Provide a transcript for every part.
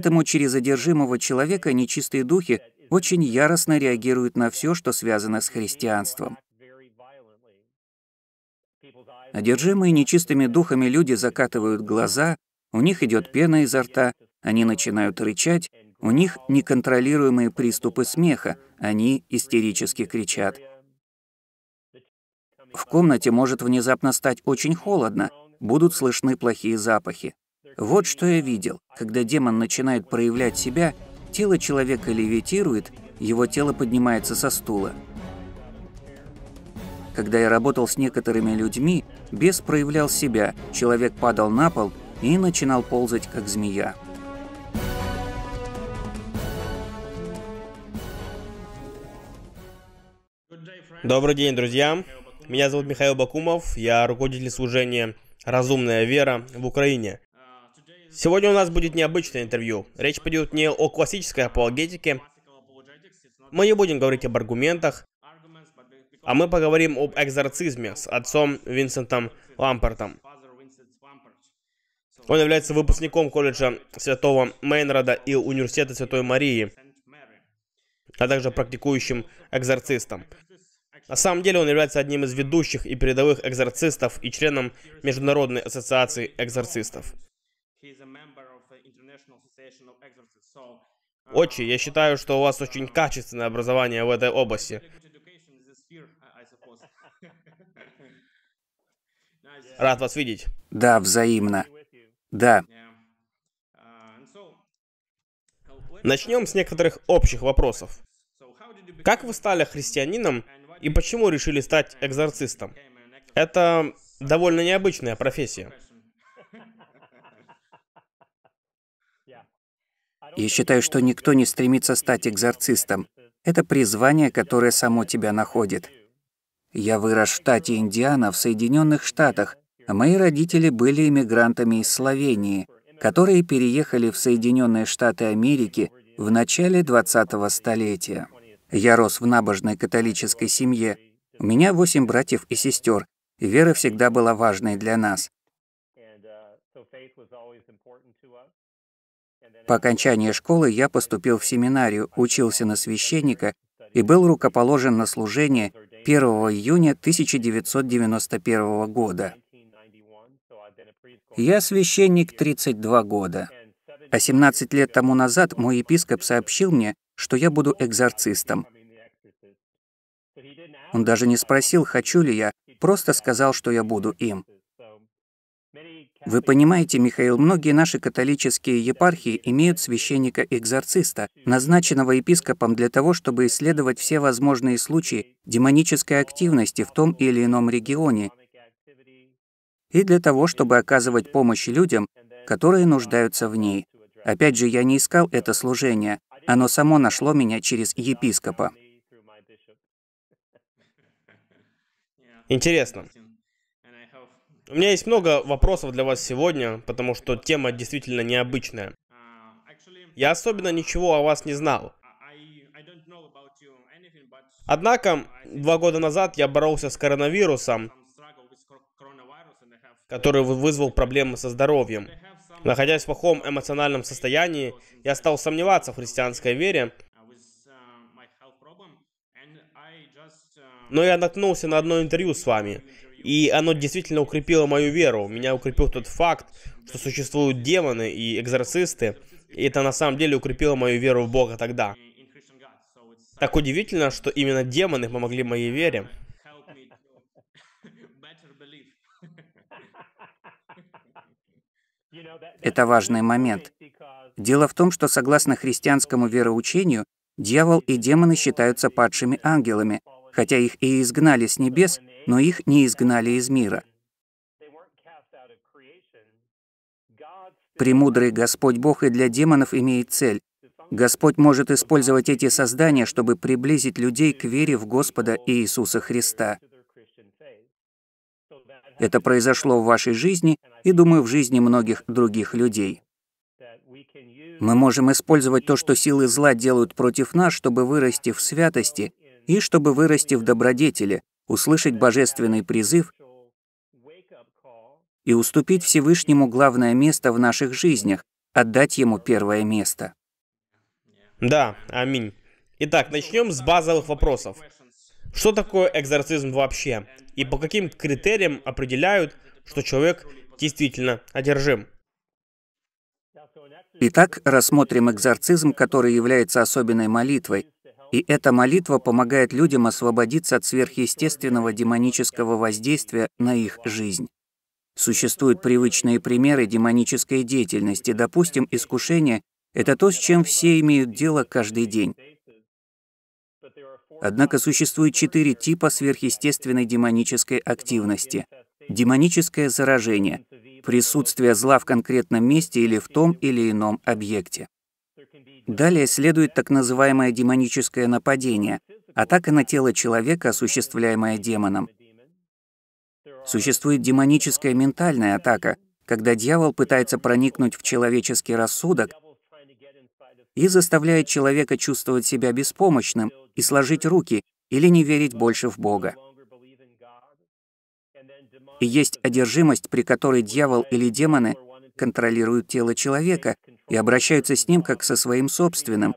Поэтому через одержимого человека нечистые духи очень яростно реагируют на все, что связано с христианством. Одержимые нечистыми духами люди закатывают глаза, у них идет пена изо рта, они начинают рычать, у них неконтролируемые приступы смеха, они истерически кричат. В комнате может внезапно стать очень холодно, будут слышны плохие запахи. Вот что я видел. Когда демон начинает проявлять себя, тело человека левитирует, его тело поднимается со стула. Когда я работал с некоторыми людьми, бес проявлял себя, человек падал на пол и начинал ползать, как змея. Добрый день, друзья! Меня зовут Михаил Бакумов, я руководитель служения «Разумная вера» в Украине. Сегодня у нас будет необычное интервью. Речь пойдет не о классической апологетике. Мы не будем говорить об аргументах, а мы поговорим об экзорцизме с отцом Винсентом Лампортом. Он является выпускником колледжа Святого Мейнрода и Университета Святой Марии, а также практикующим экзорцистом. На самом деле он является одним из ведущих и передовых экзорцистов и членом Международной ассоциации экзорцистов. Uh, Отче, я считаю, что у вас очень качественное образование в этой области. Рад вас видеть. Да, взаимно. Да. Uh, uh, Начнем с некоторых общих вопросов. Как вы стали христианином и почему решили стать экзорцистом? Это довольно необычная профессия. Я считаю, что никто не стремится стать экзорцистом. Это призвание, которое само тебя находит. Я вырос в штате Индиана в Соединенных Штатах, а мои родители были иммигрантами из Словении, которые переехали в Соединенные Штаты Америки в начале 20-го столетия. Я рос в набожной католической семье. У меня восемь братьев и сестер. вера всегда была важной для нас. Uh, по окончании школы я поступил в семинарию, учился на священника и был рукоположен на служение 1 июня 1991 года. Я священник 32 года. А 17 лет тому назад мой епископ сообщил мне, что я буду экзорцистом. Он даже не спросил, хочу ли я, просто сказал, что я буду им. Вы понимаете, Михаил, многие наши католические епархии имеют священника-экзорциста, назначенного епископом для того, чтобы исследовать все возможные случаи демонической активности в том или ином регионе и для того, чтобы оказывать помощь людям, которые нуждаются в ней. Опять же, я не искал это служение, оно само нашло меня через епископа. Интересно. У меня есть много вопросов для вас сегодня, потому что тема действительно необычная. А, я особенно ничего о вас не знал. Однако, два года назад я боролся с коронавирусом, который вызвал проблемы со здоровьем. Находясь в плохом эмоциональном состоянии, я стал сомневаться в христианской вере, uh, uh, uh, но я наткнулся на одно интервью с вами, и оно действительно укрепило мою веру. Меня укрепил тот факт, что существуют демоны и экзорцисты. И это на самом деле укрепило мою веру в Бога тогда. Так удивительно, что именно демоны помогли моей вере. Это важный момент. Дело в том, что согласно христианскому вероучению, дьявол и демоны считаются падшими ангелами, хотя их и изгнали с небес, но их не изгнали из мира. Премудрый Господь Бог и для демонов имеет цель. Господь может использовать эти создания, чтобы приблизить людей к вере в Господа Иисуса Христа. Это произошло в вашей жизни и, думаю, в жизни многих других людей. Мы можем использовать то, что силы зла делают против нас, чтобы вырасти в святости и чтобы вырасти в добродетели, услышать божественный призыв и уступить Всевышнему главное место в наших жизнях, отдать Ему первое место. Да, аминь. Итак, начнем с базовых вопросов. Что такое экзорцизм вообще? И по каким критериям определяют, что человек действительно одержим? Итак, рассмотрим экзорцизм, который является особенной молитвой, и эта молитва помогает людям освободиться от сверхъестественного демонического воздействия на их жизнь. Существуют привычные примеры демонической деятельности. Допустим, искушение – это то, с чем все имеют дело каждый день. Однако существует четыре типа сверхъестественной демонической активности. Демоническое заражение – присутствие зла в конкретном месте или в том или ином объекте. Далее следует так называемое демоническое нападение, атака на тело человека, осуществляемая демоном. Существует демоническая ментальная атака, когда дьявол пытается проникнуть в человеческий рассудок и заставляет человека чувствовать себя беспомощным и сложить руки или не верить больше в Бога. И есть одержимость, при которой дьявол или демоны контролируют тело человека, и обращаются с ним как со своим собственным.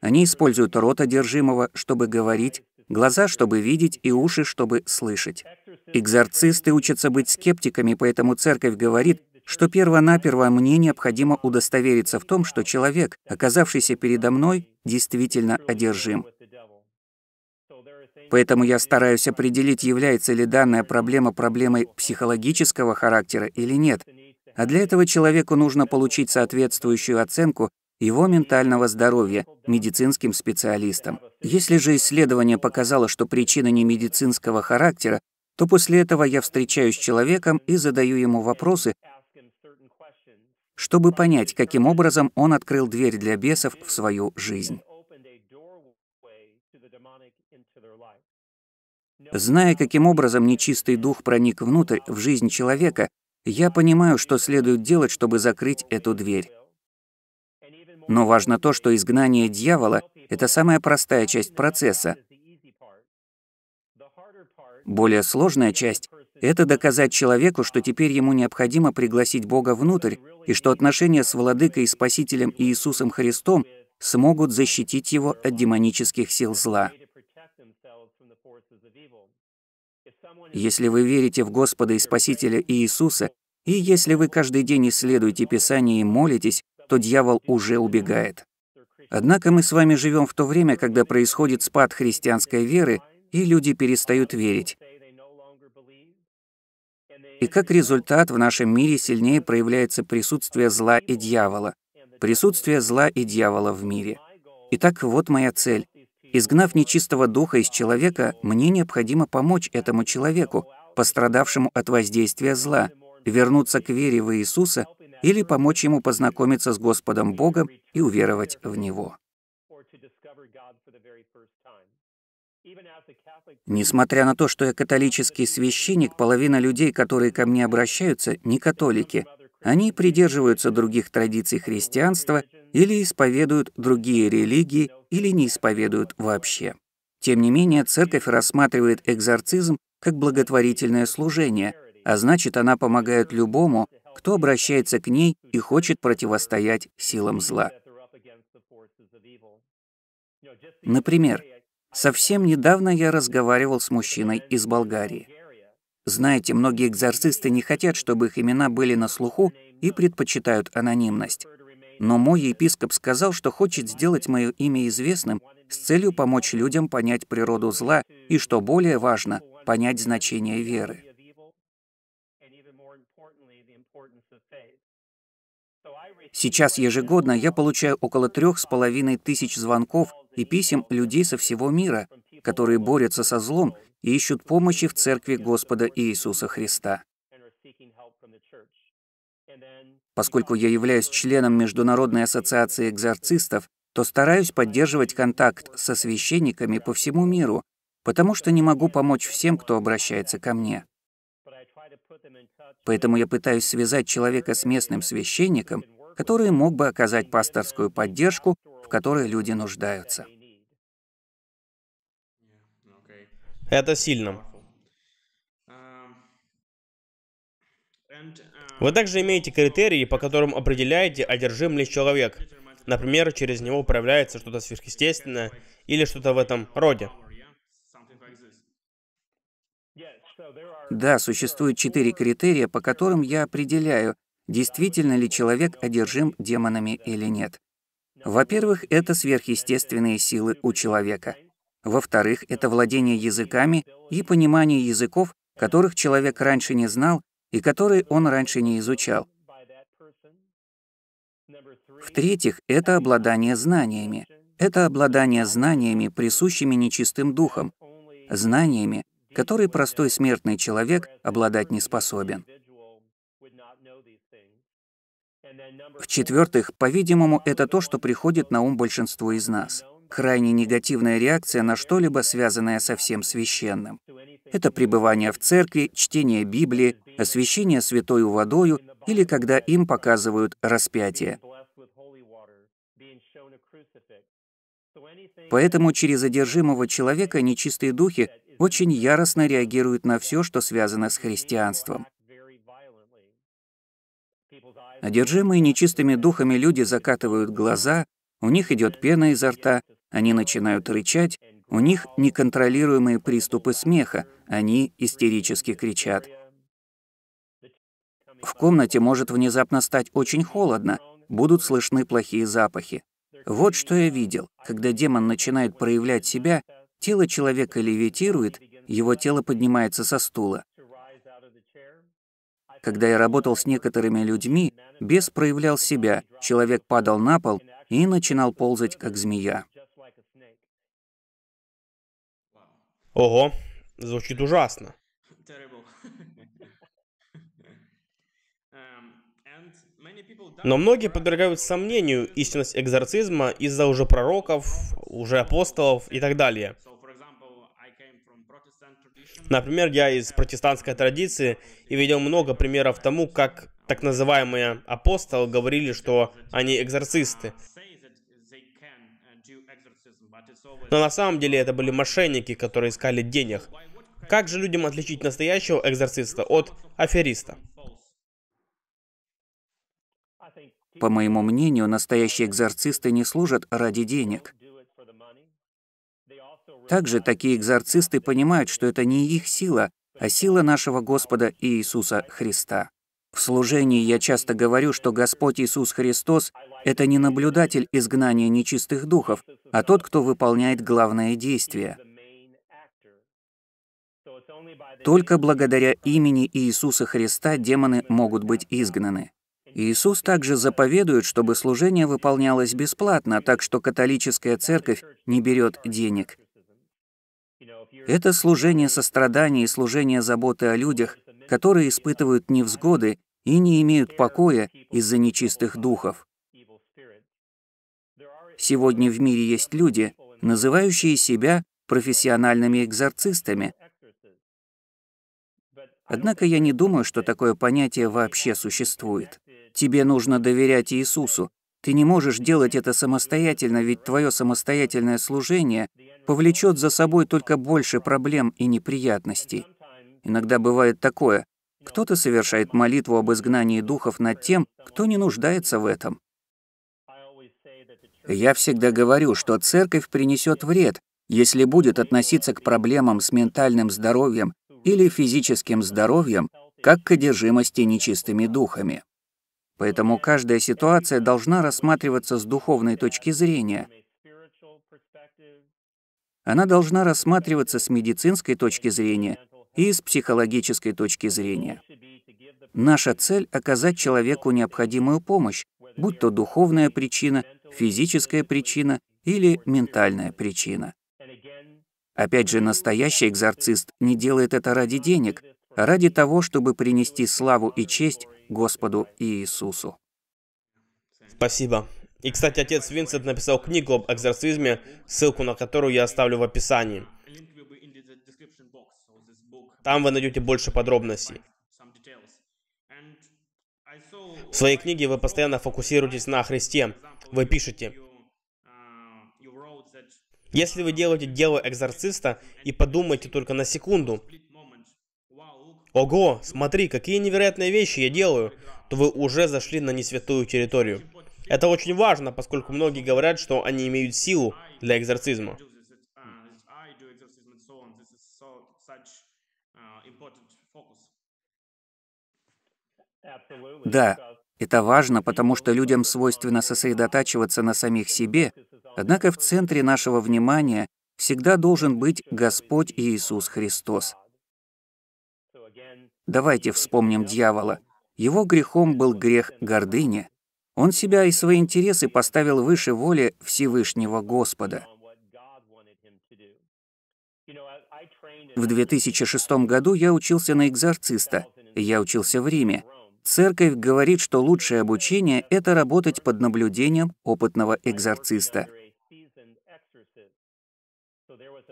Они используют рот одержимого, чтобы говорить, глаза, чтобы видеть, и уши, чтобы слышать. Экзорцисты учатся быть скептиками, поэтому церковь говорит, что первонаперво мне необходимо удостовериться в том, что человек, оказавшийся передо мной, действительно одержим. Поэтому я стараюсь определить, является ли данная проблема проблемой психологического характера или нет, а для этого человеку нужно получить соответствующую оценку его ментального здоровья медицинским специалистам. Если же исследование показало, что причина не медицинского характера, то после этого я встречаюсь с человеком и задаю ему вопросы, чтобы понять, каким образом он открыл дверь для бесов в свою жизнь. Зная, каким образом нечистый дух проник внутрь, в жизнь человека, я понимаю, что следует делать, чтобы закрыть эту дверь. Но важно то, что изгнание дьявола — это самая простая часть процесса. Более сложная часть — это доказать человеку, что теперь ему необходимо пригласить Бога внутрь, и что отношения с Владыкой и Спасителем Иисусом Христом смогут защитить его от демонических сил зла. Если вы верите в Господа и Спасителя Иисуса, и если вы каждый день исследуете Писание и молитесь, то дьявол уже убегает. Однако мы с вами живем в то время, когда происходит спад христианской веры, и люди перестают верить. И как результат в нашем мире сильнее проявляется присутствие зла и дьявола. Присутствие зла и дьявола в мире. Итак, вот моя цель Изгнав нечистого духа из человека, мне необходимо помочь этому человеку, пострадавшему от воздействия зла, вернуться к вере в Иисуса или помочь ему познакомиться с Господом Богом и уверовать в Него. Несмотря на то, что я католический священник, половина людей, которые ко мне обращаются, не католики. Они придерживаются других традиций христианства или исповедуют другие религии или не исповедуют вообще. Тем не менее, церковь рассматривает экзорцизм как благотворительное служение, а значит, она помогает любому, кто обращается к ней и хочет противостоять силам зла. Например, совсем недавно я разговаривал с мужчиной из Болгарии. Знаете, многие экзорцисты не хотят, чтобы их имена были на слуху и предпочитают анонимность. Но мой епископ сказал, что хочет сделать мое имя известным с целью помочь людям понять природу зла и, что более важно, понять значение веры. Сейчас ежегодно я получаю около трех с половиной тысяч звонков и писем людей со всего мира, которые борются со злом и ищут помощи в Церкви Господа Иисуса Христа. Поскольку я являюсь членом Международной ассоциации экзорцистов, то стараюсь поддерживать контакт со священниками по всему миру, потому что не могу помочь всем, кто обращается ко мне. Поэтому я пытаюсь связать человека с местным священником, который мог бы оказать пасторскую поддержку, в которой люди нуждаются. Это сильно. Вы также имеете критерии, по которым определяете, одержим ли человек. Например, через него проявляется что-то сверхъестественное или что-то в этом роде. Да, существует четыре критерия, по которым я определяю, действительно ли человек одержим демонами или нет. Во-первых, это сверхъестественные силы у человека. Во-вторых, это владение языками и понимание языков, которых человек раньше не знал и которые он раньше не изучал. В-третьих, это обладание знаниями. Это обладание знаниями, присущими нечистым духом, знаниями, которые простой смертный человек обладать не способен. В-четвертых, по-видимому, это то, что приходит на ум большинству из нас крайне негативная реакция на что-либо, связанное со всем священным. Это пребывание в церкви, чтение Библии, освящение святою водою или когда им показывают распятие. Поэтому через одержимого человека нечистые духи очень яростно реагируют на все, что связано с христианством. Одержимые нечистыми духами люди закатывают глаза, у них идет пена изо рта, они начинают рычать, у них неконтролируемые приступы смеха, они истерически кричат. В комнате может внезапно стать очень холодно, будут слышны плохие запахи. Вот что я видел. Когда демон начинает проявлять себя, тело человека левитирует, его тело поднимается со стула. Когда я работал с некоторыми людьми, бес проявлял себя, человек падал на пол и начинал ползать, как змея. Ого, звучит ужасно. Эм, Но многие подвергают сомнению истинность экзорцизма из-за уже пророков, уже апостолов и так далее. Например, я из протестантской традиции и видел много примеров тому, как так называемые апостолы говорили, что они экзорцисты. Но на самом деле это были мошенники, которые искали денег. Как же людям отличить настоящего экзорциста от афериста? По моему мнению, настоящие экзорцисты не служат ради денег. Также такие экзорцисты понимают, что это не их сила, а сила нашего Господа Иисуса Христа. В служении я часто говорю, что Господь Иисус Христос – это не наблюдатель изгнания нечистых духов, а тот, кто выполняет главное действие. Только благодаря имени Иисуса Христа демоны могут быть изгнаны. Иисус также заповедует, чтобы служение выполнялось бесплатно, так что католическая церковь не берет денег. Это служение сострадания и служение заботы о людях – которые испытывают невзгоды и не имеют покоя из-за нечистых духов. Сегодня в мире есть люди, называющие себя профессиональными экзорцистами. Однако я не думаю, что такое понятие вообще существует. Тебе нужно доверять Иисусу. Ты не можешь делать это самостоятельно, ведь твое самостоятельное служение повлечет за собой только больше проблем и неприятностей. Иногда бывает такое. Кто-то совершает молитву об изгнании духов над тем, кто не нуждается в этом. Я всегда говорю, что церковь принесет вред, если будет относиться к проблемам с ментальным здоровьем или физическим здоровьем как к одержимости нечистыми духами. Поэтому каждая ситуация должна рассматриваться с духовной точки зрения. Она должна рассматриваться с медицинской точки зрения и с психологической точки зрения. Наша цель – оказать человеку необходимую помощь, будь то духовная причина, физическая причина или ментальная причина. Опять же, настоящий экзорцист не делает это ради денег, а ради того, чтобы принести славу и честь Господу Иисусу. Спасибо. И, кстати, отец Винсент написал книгу об экзорцизме, ссылку на которую я оставлю в описании. Там вы найдете больше подробностей. В своей книге вы постоянно фокусируетесь на Христе. Вы пишете, если вы делаете дело экзорциста и подумайте только на секунду, «Ого, смотри, какие невероятные вещи я делаю!» то вы уже зашли на несвятую территорию. Это очень важно, поскольку многие говорят, что они имеют силу для экзорцизма. Да, это важно, потому что людям свойственно сосредотачиваться на самих себе, однако в центре нашего внимания всегда должен быть Господь Иисус Христос. Давайте вспомним дьявола. Его грехом был грех гордыни. Он себя и свои интересы поставил выше воли Всевышнего Господа. В 2006 году я учился на экзорциста, я учился в Риме, Церковь говорит, что лучшее обучение — это работать под наблюдением опытного экзорциста.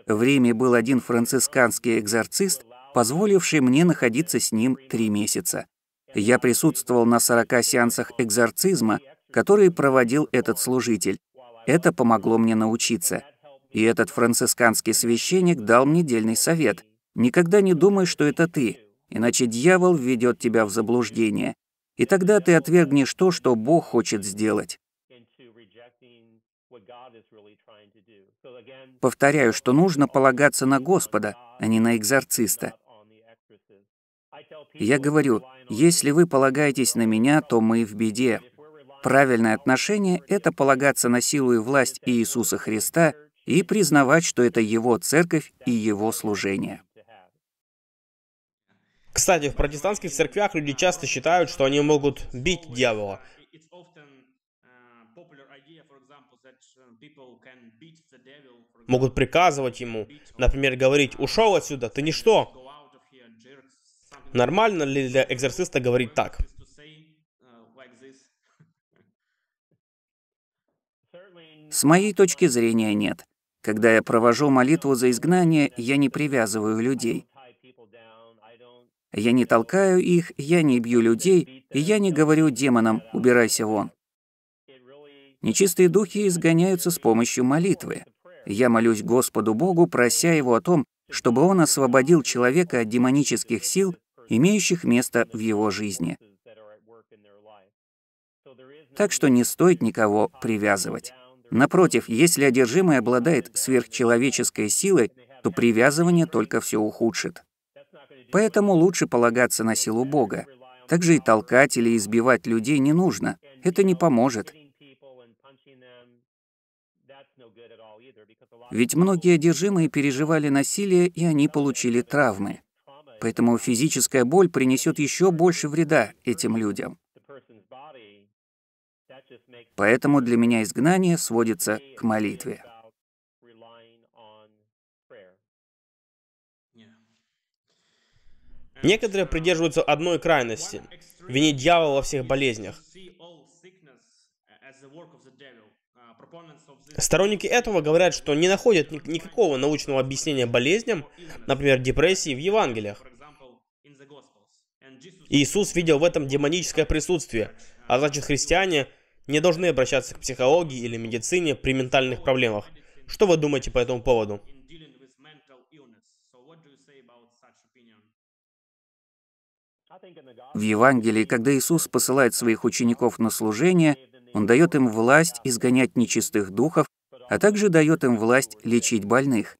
В Риме был один францисканский экзорцист, позволивший мне находиться с ним три месяца. Я присутствовал на 40 сеансах экзорцизма, которые проводил этот служитель. Это помогло мне научиться. И этот францисканский священник дал мне дельный совет. «Никогда не думай, что это ты. Иначе дьявол введет тебя в заблуждение. И тогда ты отвергнешь то, что Бог хочет сделать. Повторяю, что нужно полагаться на Господа, а не на экзорциста. Я говорю, если вы полагаетесь на меня, то мы в беде. Правильное отношение — это полагаться на силу и власть Иисуса Христа и признавать, что это Его церковь и Его служение. Кстати, в протестантских церквях люди часто считают, что они могут бить дьявола. Э, э, могут приказывать ему, например, говорить, ушел отсюда, ты ничто. Нормально ли для экзорциста говорить так? Э, С моей точки зрения нет. Когда я провожу молитву за изгнание, я не привязываю людей. Я не толкаю их, я не бью людей, и я не говорю демонам «убирайся вон». Нечистые духи изгоняются с помощью молитвы. Я молюсь Господу Богу, прося Его о том, чтобы Он освободил человека от демонических сил, имеющих место в его жизни. Так что не стоит никого привязывать. Напротив, если одержимый обладает сверхчеловеческой силой, то привязывание только все ухудшит. Поэтому лучше полагаться на силу Бога. Также и толкать или избивать людей не нужно. Это не поможет. Ведь многие одержимые переживали насилие, и они получили травмы. Поэтому физическая боль принесет еще больше вреда этим людям. Поэтому для меня изгнание сводится к молитве. Некоторые придерживаются одной крайности, винить дьявола во всех болезнях. Сторонники этого говорят, что не находят никакого научного объяснения болезням, например, депрессии в Евангелиях. Иисус видел в этом демоническое присутствие, а значит христиане не должны обращаться к психологии или медицине при ментальных проблемах. Что вы думаете по этому поводу? В Евангелии, когда Иисус посылает своих учеников на служение, Он дает им власть изгонять нечистых духов, а также дает им власть лечить больных.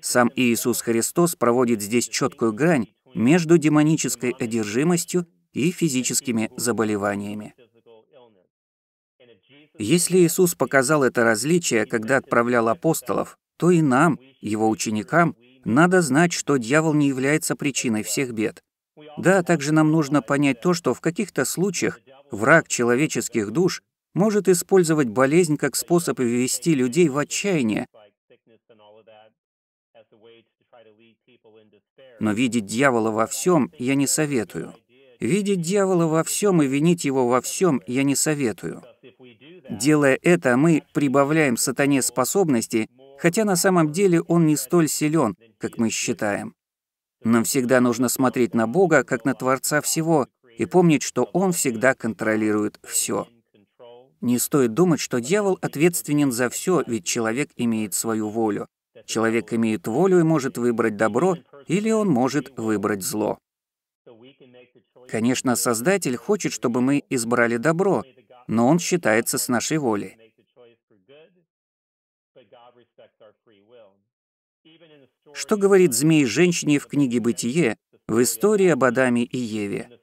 Сам Иисус Христос проводит здесь четкую грань между демонической одержимостью и физическими заболеваниями. Если Иисус показал это различие, когда отправлял апостолов, то и нам, его ученикам, надо знать, что дьявол не является причиной всех бед. Да, также нам нужно понять то, что в каких-то случаях враг человеческих душ может использовать болезнь как способ ввести людей в отчаяние. Но видеть дьявола во всем я не советую. Видеть дьявола во всем и винить его во всем я не советую. Делая это, мы прибавляем сатане способности, хотя на самом деле он не столь силен, как мы считаем. Нам всегда нужно смотреть на Бога как на Творца всего и помнить, что Он всегда контролирует все. Не стоит думать, что дьявол ответственен за все, ведь человек имеет свою волю. Человек имеет волю и может выбрать добро, или он может выбрать зло. Конечно, Создатель хочет, чтобы мы избрали добро, но он считается с нашей волей. Что говорит змей женщине в книге «Бытие» в истории об Адаме и Еве?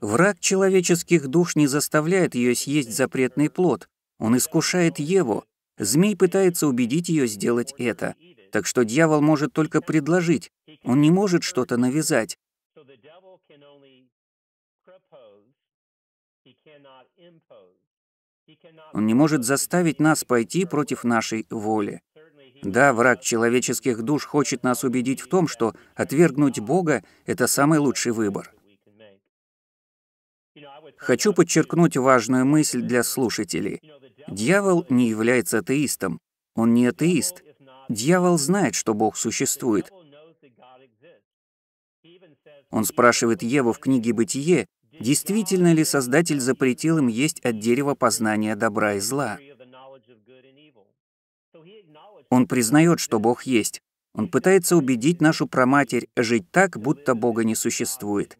Враг человеческих душ не заставляет ее съесть запретный плод. Он искушает Еву. Змей пытается убедить ее сделать это. Так что дьявол может только предложить. Он не может что-то навязать. Он не может заставить нас пойти против нашей воли. Да, враг человеческих душ хочет нас убедить в том, что отвергнуть Бога – это самый лучший выбор. Хочу подчеркнуть важную мысль для слушателей. Дьявол не является атеистом. Он не атеист. Дьявол знает, что Бог существует. Он спрашивает Еву в книге «Бытие», действительно ли Создатель запретил им есть от дерева познания добра и зла. Он признает, что Бог есть. Он пытается убедить нашу проматерь жить так, будто Бога не существует.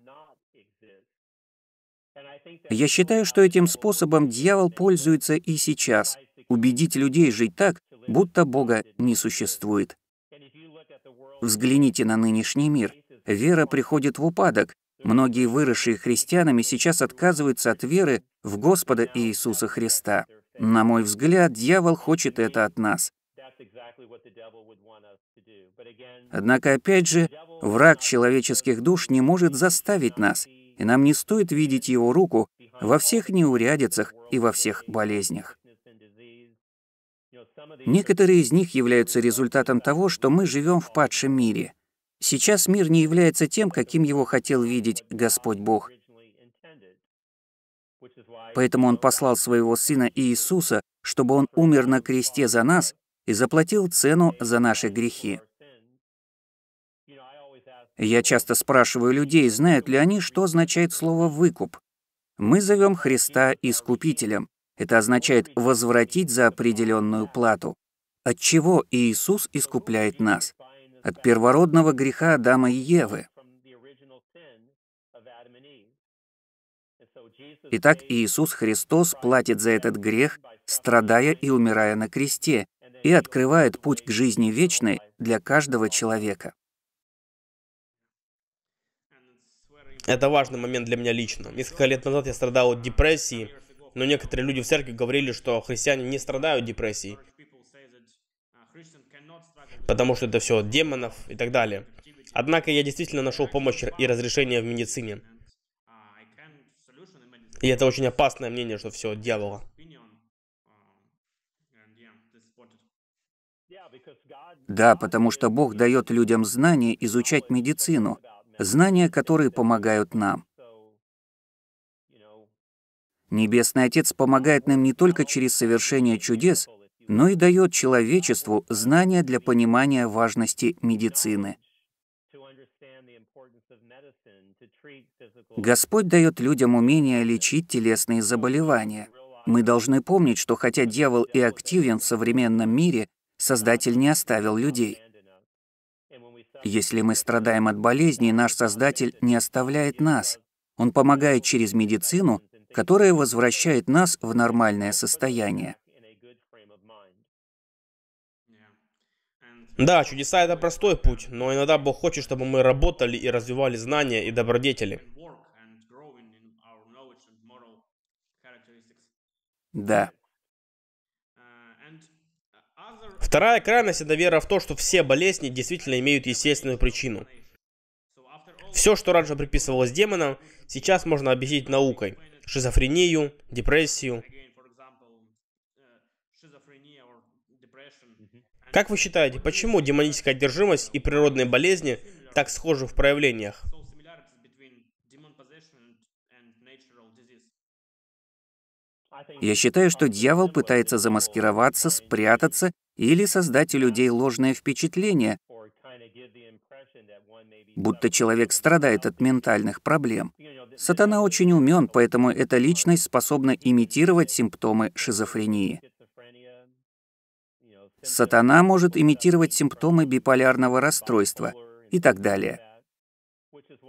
Я считаю, что этим способом дьявол пользуется и сейчас, убедить людей жить так, будто Бога не существует. Взгляните на нынешний мир. Вера приходит в упадок. Многие выросшие христианами сейчас отказываются от веры в Господа Иисуса Христа. На мой взгляд, дьявол хочет это от нас. Однако, опять же, враг человеческих душ не может заставить нас, и нам не стоит видеть его руку во всех неурядицах и во всех болезнях. Некоторые из них являются результатом того, что мы живем в падшем мире. Сейчас мир не является тем, каким его хотел видеть Господь Бог. Поэтому Он послал Своего Сына Иисуса, чтобы Он умер на кресте за нас и заплатил цену за наши грехи. Я часто спрашиваю людей, знают ли они, что означает слово «выкуп». Мы зовем Христа Искупителем. Это означает «возвратить за определенную плату». От чего Иисус искупляет нас? От первородного греха Адама и Евы. Итак, Иисус Христос платит за этот грех, страдая и умирая на кресте, и открывает путь к жизни вечной для каждого человека. Это важный момент для меня лично. Несколько лет назад я страдал от депрессии, но некоторые люди в церкви говорили, что христиане не страдают депрессией, потому что это все от демонов и так далее. Однако я действительно нашел помощь и разрешение в медицине. И это очень опасное мнение, что все от дьявола. Да, потому что Бог дает людям знания изучать медицину, знания, которые помогают нам. Небесный Отец помогает нам не только через совершение чудес, но и дает человечеству знания для понимания важности медицины. Господь дает людям умение лечить телесные заболевания. Мы должны помнить, что хотя дьявол и активен в современном мире, Создатель не оставил людей. Если мы страдаем от болезней, наш Создатель не оставляет нас. Он помогает через медицину, которая возвращает нас в нормальное состояние. Да, чудеса это простой путь, но иногда Бог хочет, чтобы мы работали и развивали знания и добродетели. Да, Вторая крайность – это вера в то, что все болезни действительно имеют естественную причину. Все, что раньше приписывалось демонам, сейчас можно объяснить наукой. Шизофрению, депрессию. Как вы считаете, почему демоническая одержимость и природные болезни так схожи в проявлениях? Я считаю, что дьявол пытается замаскироваться, спрятаться или создать у людей ложное впечатление, будто человек страдает от ментальных проблем. Сатана очень умен, поэтому эта личность способна имитировать симптомы шизофрении. Сатана может имитировать симптомы биполярного расстройства и так далее.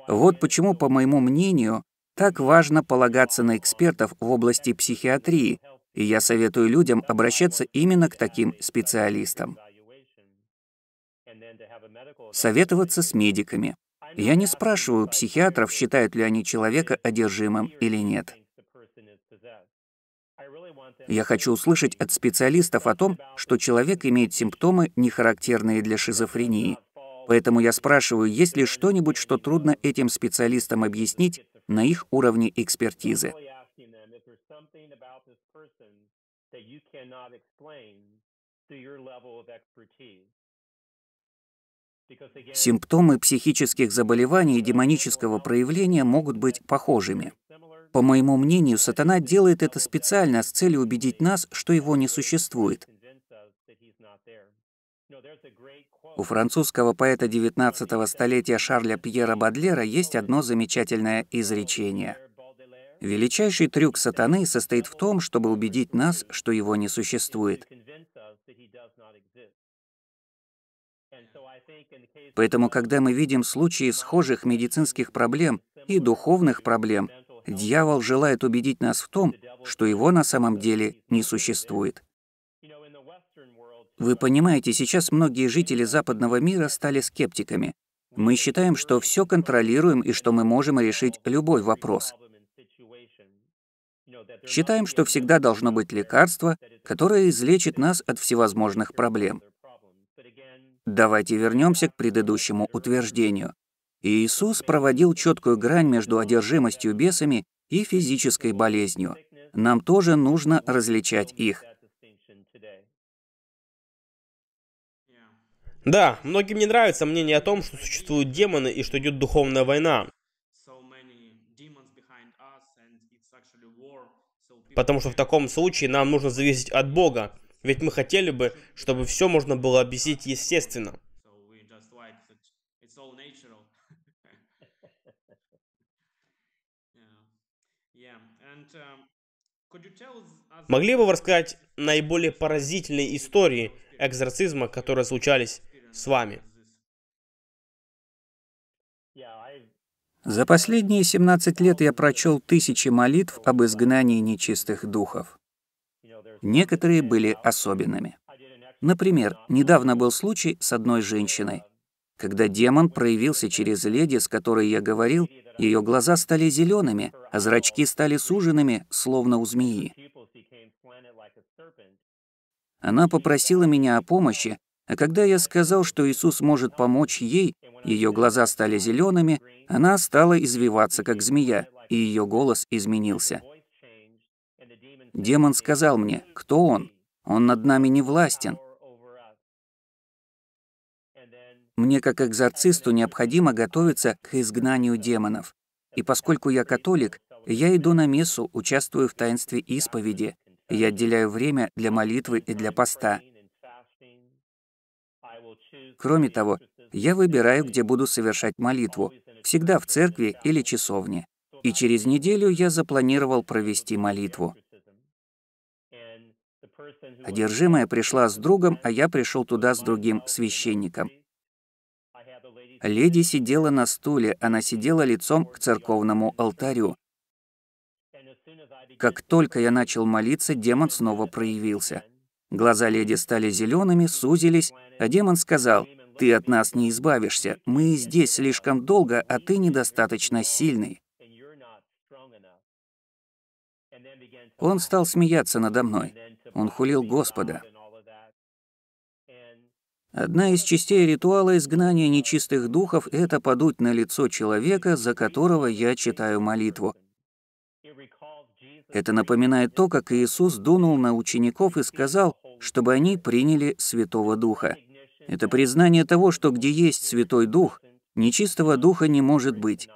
Вот почему, по моему мнению, так важно полагаться на экспертов в области психиатрии, и я советую людям обращаться именно к таким специалистам. Советоваться с медиками. Я не спрашиваю психиатров, считают ли они человека одержимым или нет. Я хочу услышать от специалистов о том, что человек имеет симптомы, не характерные для шизофрении. Поэтому я спрашиваю, есть ли что-нибудь, что трудно этим специалистам объяснить, на их уровне экспертизы. Симптомы психических заболеваний и демонического проявления могут быть похожими. По моему мнению, сатана делает это специально с целью убедить нас, что его не существует. У французского поэта XIX столетия Шарля Пьера Бадлера есть одно замечательное изречение. Величайший трюк сатаны состоит в том, чтобы убедить нас, что его не существует. Поэтому, когда мы видим случаи схожих медицинских проблем и духовных проблем, дьявол желает убедить нас в том, что его на самом деле не существует. Вы понимаете, сейчас многие жители западного мира стали скептиками. Мы считаем, что все контролируем и что мы можем решить любой вопрос. Считаем, что всегда должно быть лекарство, которое излечит нас от всевозможных проблем. Давайте вернемся к предыдущему утверждению. Иисус проводил четкую грань между одержимостью бесами и физической болезнью. Нам тоже нужно различать их – Да, многим не нравится мнение о том, что существуют демоны и что идет духовная война. Потому что в таком случае нам нужно зависеть от Бога, ведь мы хотели бы, чтобы все можно было объяснить естественно. Um, Могли бы вы рассказать наиболее поразительные истории экзорцизма, которые случались с вами. За последние 17 лет я прочел тысячи молитв об изгнании нечистых духов. Некоторые были особенными. Например, недавно был случай с одной женщиной. Когда демон проявился через леди, с которой я говорил, ее глаза стали зелеными, а зрачки стали суженными, словно у змеи. Она попросила меня о помощи, а когда я сказал, что Иисус может помочь ей, ее глаза стали зелеными, она стала извиваться, как змея, и ее голос изменился. Демон сказал мне, кто он? Он над нами не властен. Мне, как экзорцисту, необходимо готовиться к изгнанию демонов. И поскольку я католик, я иду на мессу, участвую в таинстве исповеди. Я отделяю время для молитвы и для поста. Кроме того, я выбираю, где буду совершать молитву, всегда в церкви или часовне. И через неделю я запланировал провести молитву. Одержимая пришла с другом, а я пришел туда с другим священником. Леди сидела на стуле, она сидела лицом к церковному алтарю. Как только я начал молиться, демон снова проявился — Глаза леди стали зелеными, сузились, а демон сказал, «Ты от нас не избавишься, мы здесь слишком долго, а ты недостаточно сильный». Он стал смеяться надо мной. Он хулил Господа. Одна из частей ритуала изгнания нечистых духов – это подуть на лицо человека, за которого я читаю молитву – это напоминает то, как Иисус дунул на учеников и сказал, чтобы они приняли Святого Духа. Это признание того, что где есть Святой Дух, нечистого Духа не может быть.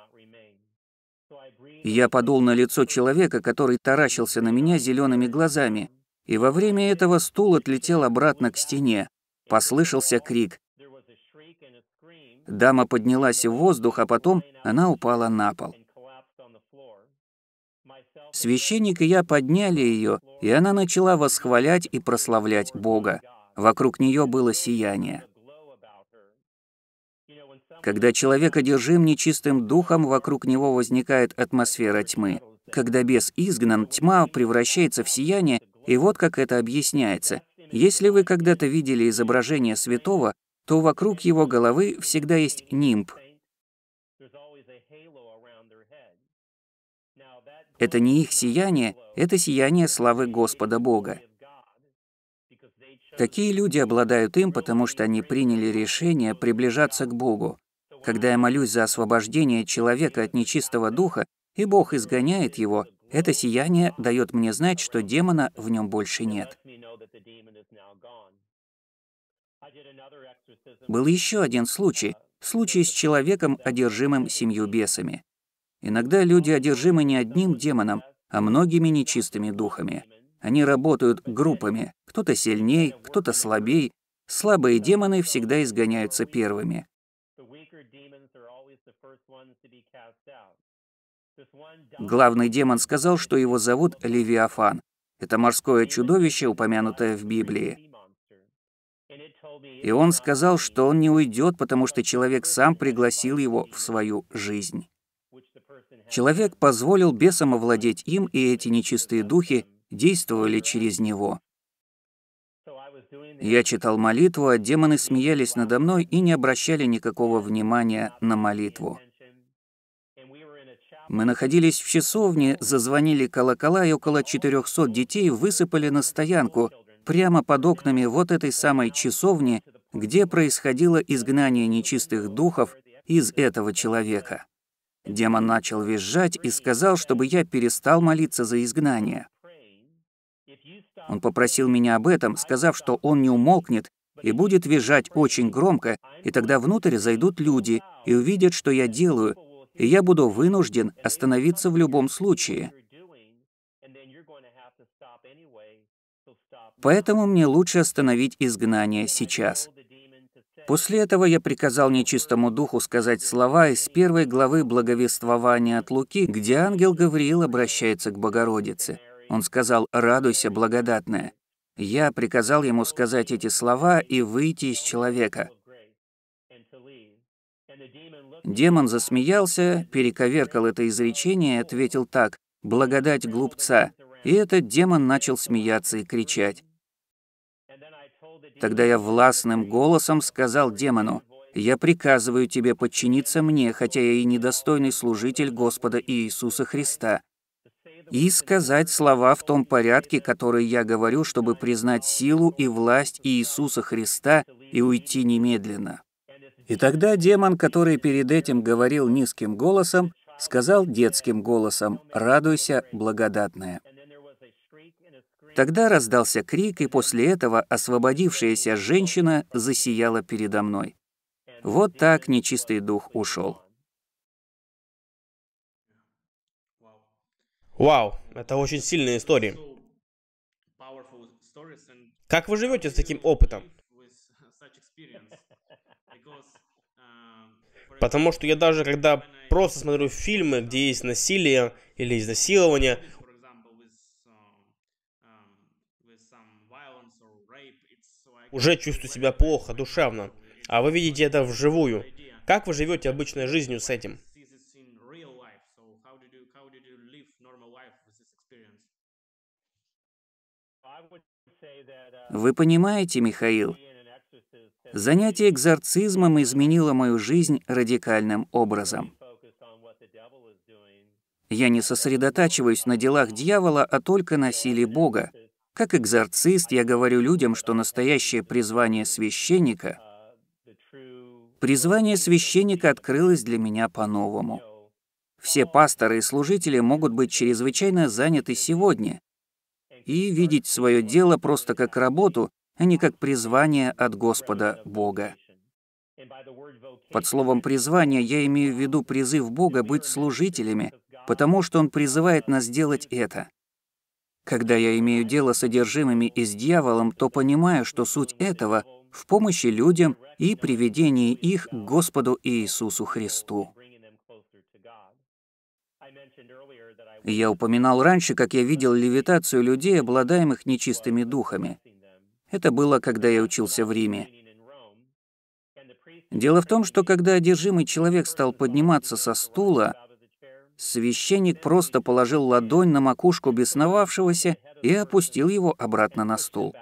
Я подул на лицо человека, который таращился на меня зелеными глазами, и во время этого стул отлетел обратно к стене. Послышался крик. Дама поднялась в воздух, а потом она упала на пол. Священник и я подняли ее, и она начала восхвалять и прославлять Бога. Вокруг нее было сияние. Когда человек одержим нечистым духом, вокруг него возникает атмосфера тьмы. Когда бес изгнан, тьма превращается в сияние, и вот как это объясняется. Если вы когда-то видели изображение святого, то вокруг его головы всегда есть нимб, Это не их сияние, это сияние славы Господа Бога. Такие люди обладают им, потому что они приняли решение приближаться к Богу. Когда я молюсь за освобождение человека от нечистого духа, и Бог изгоняет его, это сияние дает мне знать, что демона в нем больше нет. Был еще один случай, случай с человеком, одержимым семью бесами. Иногда люди одержимы не одним демоном, а многими нечистыми духами. Они работают группами, кто-то сильней, кто-то слабей. Слабые демоны всегда изгоняются первыми. Главный демон сказал, что его зовут Левиафан. Это морское чудовище, упомянутое в Библии. И он сказал, что он не уйдет, потому что человек сам пригласил его в свою жизнь. Человек позволил бесам овладеть им, и эти нечистые духи действовали через него. Я читал молитву, а демоны смеялись надо мной и не обращали никакого внимания на молитву. Мы находились в часовне, зазвонили колокола, и около 400 детей высыпали на стоянку, прямо под окнами вот этой самой часовни, где происходило изгнание нечистых духов из этого человека. Демон начал визжать и сказал, чтобы я перестал молиться за изгнание. Он попросил меня об этом, сказав, что он не умолкнет и будет визжать очень громко, и тогда внутрь зайдут люди и увидят, что я делаю, и я буду вынужден остановиться в любом случае. Поэтому мне лучше остановить изгнание сейчас. После этого я приказал нечистому духу сказать слова из первой главы благовествования от Луки, где ангел Гавриил обращается к Богородице. Он сказал «Радуйся, благодатная». Я приказал ему сказать эти слова и выйти из человека. Демон засмеялся, перековеркал это изречение и ответил так «Благодать глупца». И этот демон начал смеяться и кричать. Тогда я властным голосом сказал демону, «Я приказываю тебе подчиниться мне, хотя я и недостойный служитель Господа Иисуса Христа, и сказать слова в том порядке, который я говорю, чтобы признать силу и власть Иисуса Христа и уйти немедленно». И тогда демон, который перед этим говорил низким голосом, сказал детским голосом «Радуйся, благодатная». Тогда раздался крик, и после этого освободившаяся женщина засияла передо мной. Вот так нечистый дух ушел. Вау, это очень сильная история. Как вы живете с таким опытом? Потому что я даже когда просто смотрю фильмы, где есть насилие или изнасилование, Уже чувствую себя плохо, душевно. А вы видите это вживую. Как вы живете обычной жизнью с этим? Uh, вы понимаете, Михаил, занятие экзорцизмом изменило мою жизнь радикальным образом. Я не сосредотачиваюсь на делах дьявола, а только на силе Бога, как экзорцист я говорю людям, что настоящее призвание священника Призвание священника открылось для меня по-новому. Все пасторы и служители могут быть чрезвычайно заняты сегодня и видеть свое дело просто как работу, а не как призвание от Господа Бога. Под словом «призвание» я имею в виду призыв Бога быть служителями, потому что Он призывает нас делать это. Когда я имею дело с одержимыми и с дьяволом, то понимаю, что суть этого – в помощи людям и приведении их к Господу Иисусу Христу. Я упоминал раньше, как я видел левитацию людей, обладаемых нечистыми духами. Это было, когда я учился в Риме. Дело в том, что когда одержимый человек стал подниматься со стула, Священник просто положил ладонь на макушку бесновавшегося и опустил его обратно на стул.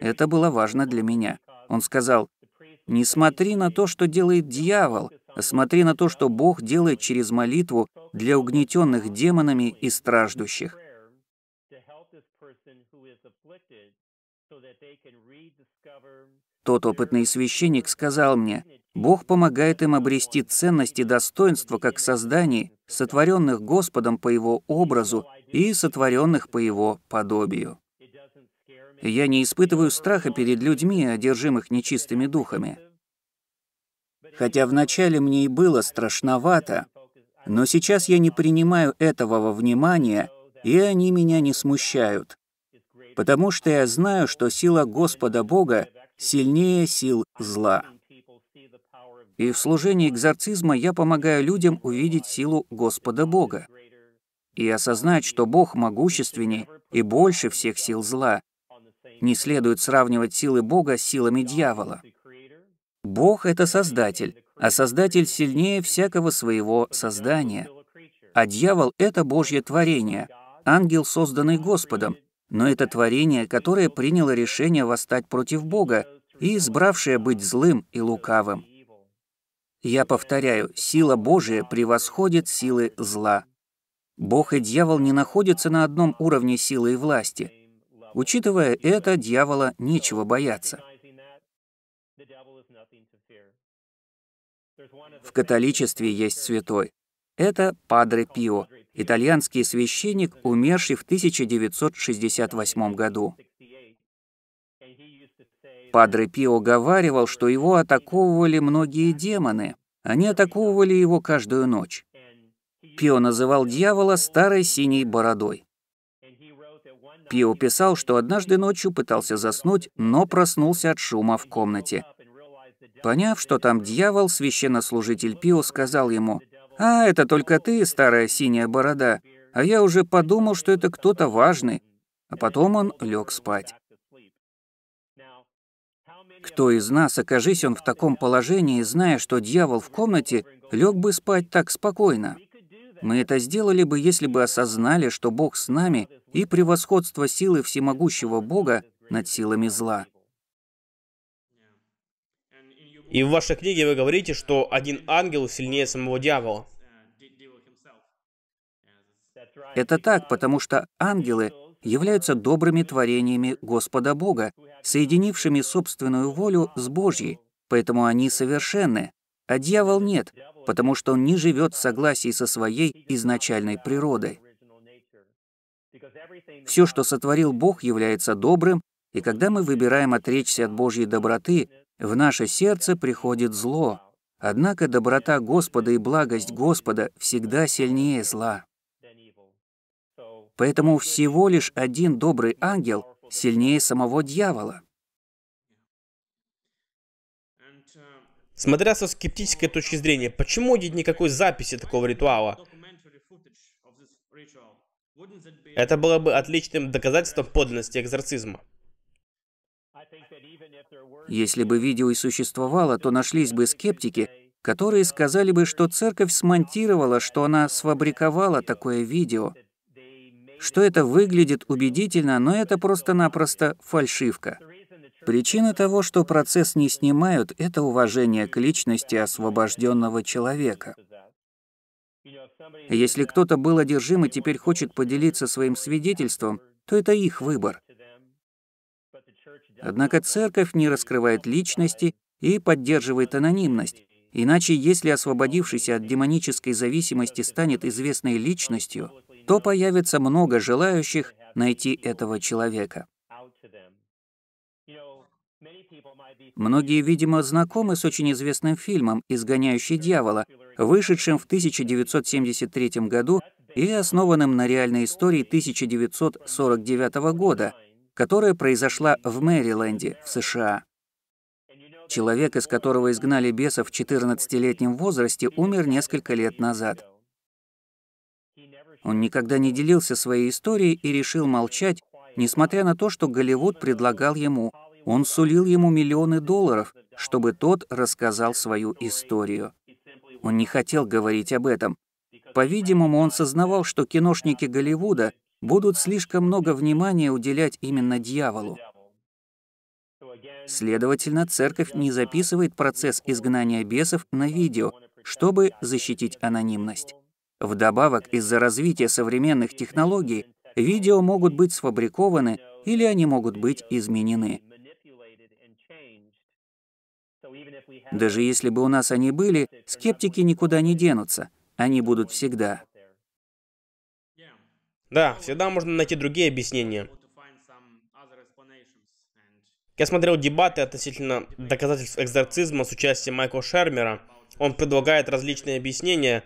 Это было важно для меня. Он сказал, «Не смотри на то, что делает дьявол, а смотри на то, что Бог делает через молитву для угнетенных демонами и страждущих». Тот опытный священник сказал мне, Бог помогает им обрести ценности и достоинства как созданий, сотворенных Господом по Его образу и сотворенных по Его подобию. Я не испытываю страха перед людьми, одержимых нечистыми духами. Хотя вначале мне и было страшновато, но сейчас я не принимаю этого во внимание, и они меня не смущают потому что я знаю, что сила Господа Бога сильнее сил зла. И в служении экзорцизма я помогаю людям увидеть силу Господа Бога и осознать, что Бог могущественней и больше всех сил зла. Не следует сравнивать силы Бога с силами дьявола. Бог — это Создатель, а Создатель сильнее всякого своего создания. А дьявол — это Божье творение, ангел, созданный Господом, но это творение, которое приняло решение восстать против Бога и избравшее быть злым и лукавым. Я повторяю, сила Божия превосходит силы зла. Бог и дьявол не находятся на одном уровне силы и власти. Учитывая это, дьявола нечего бояться. В католичестве есть святой. Это Падре Пио, итальянский священник, умерший в 1968 году. Падре Пио говаривал, что его атаковывали многие демоны. Они атаковывали его каждую ночь. Пио называл дьявола старой синей бородой. Пио писал, что однажды ночью пытался заснуть, но проснулся от шума в комнате. Поняв, что там дьявол, священнослужитель Пио сказал ему, «А, это только ты, старая синяя борода. А я уже подумал, что это кто-то важный». А потом он лег спать. Кто из нас, окажись он в таком положении, зная, что дьявол в комнате, лег бы спать так спокойно? Мы это сделали бы, если бы осознали, что Бог с нами и превосходство силы всемогущего Бога над силами зла. И в вашей книге вы говорите, что один ангел сильнее самого дьявола. Это так, потому что ангелы являются добрыми творениями Господа Бога, соединившими собственную волю с Божьей, поэтому они совершенны, а дьявол нет, потому что он не живет в согласии со своей изначальной природой. Все, что сотворил Бог, является добрым, и когда мы выбираем отречься от Божьей доброты, в наше сердце приходит зло. Однако доброта Господа и благость Господа всегда сильнее зла. Поэтому всего лишь один добрый ангел сильнее самого дьявола. Смотря со скептической точки зрения, почему нет никакой записи такого ритуала? Это было бы отличным доказательством подлинности экзорцизма. Если бы видео и существовало, то нашлись бы скептики, которые сказали бы, что церковь смонтировала, что она сфабриковала такое видео – что это выглядит убедительно, но это просто-напросто фальшивка. Причина того, что процесс не снимают, это уважение к личности освобожденного человека. Если кто-то был одержим и теперь хочет поделиться своим свидетельством, то это их выбор. Однако церковь не раскрывает личности и поддерживает анонимность. Иначе, если освободившийся от демонической зависимости станет известной личностью, то появится много желающих найти этого человека. Многие, видимо, знакомы с очень известным фильмом «Изгоняющий дьявола», вышедшим в 1973 году и основанным на реальной истории 1949 года, которая произошла в Мэриленде, в США. Человек, из которого изгнали бесов в 14-летнем возрасте, умер несколько лет назад. Он никогда не делился своей историей и решил молчать, несмотря на то, что Голливуд предлагал ему. Он сулил ему миллионы долларов, чтобы тот рассказал свою историю. Он не хотел говорить об этом. По-видимому, он сознавал, что киношники Голливуда будут слишком много внимания уделять именно дьяволу. Следовательно, церковь не записывает процесс изгнания бесов на видео, чтобы защитить анонимность. Вдобавок, из-за развития современных технологий, видео могут быть сфабрикованы или они могут быть изменены. Даже если бы у нас они были, скептики никуда не денутся. Они будут всегда. Да, всегда можно найти другие объяснения. Я смотрел дебаты относительно доказательств экзорцизма с участием Майкла Шермера. Он предлагает различные объяснения,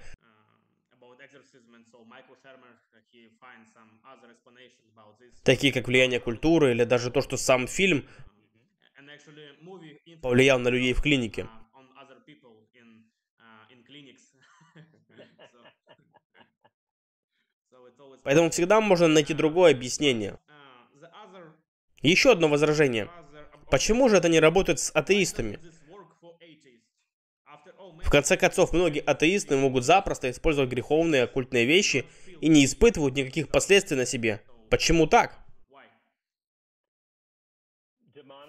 такие как влияние культуры или даже то, что сам фильм повлиял на людей в клинике. Поэтому всегда можно найти другое объяснение. Еще одно возражение. Почему же это не работает с атеистами? В конце концов, многие атеисты могут запросто использовать греховные оккультные вещи и не испытывают никаких последствий на себе. Почему так?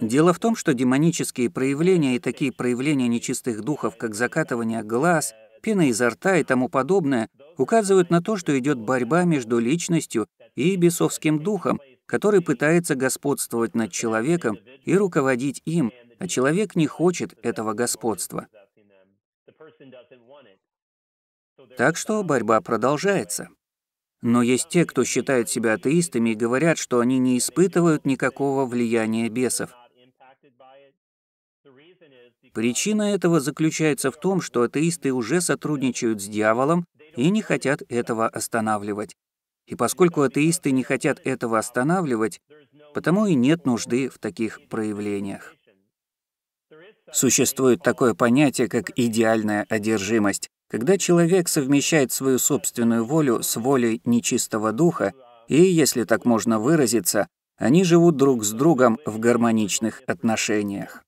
Дело в том, что демонические проявления и такие проявления нечистых духов, как закатывание глаз, пена изо рта и тому подобное, указывают на то, что идет борьба между личностью и бесовским духом, который пытается господствовать над человеком и руководить им, а человек не хочет этого господства. Так что борьба продолжается. Но есть те, кто считают себя атеистами и говорят, что они не испытывают никакого влияния бесов. Причина этого заключается в том, что атеисты уже сотрудничают с дьяволом и не хотят этого останавливать. И поскольку атеисты не хотят этого останавливать, потому и нет нужды в таких проявлениях. Существует такое понятие, как идеальная одержимость. Когда человек совмещает свою собственную волю с волей нечистого духа, и, если так можно выразиться, они живут друг с другом в гармоничных отношениях.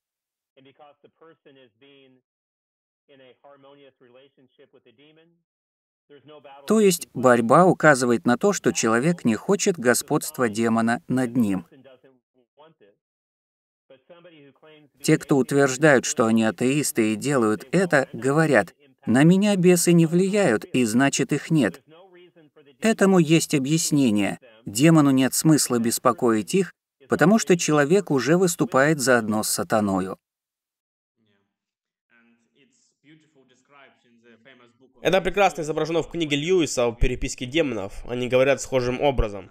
То есть борьба указывает на то, что человек не хочет господства демона над ним. Те, кто утверждают, что они атеисты и делают это, говорят, на меня бесы не влияют, и значит их нет. Этому есть объяснение. Демону нет смысла беспокоить их, потому что человек уже выступает заодно с сатаною. Это прекрасно изображено в книге Льюиса о переписке демонов. Они говорят схожим образом.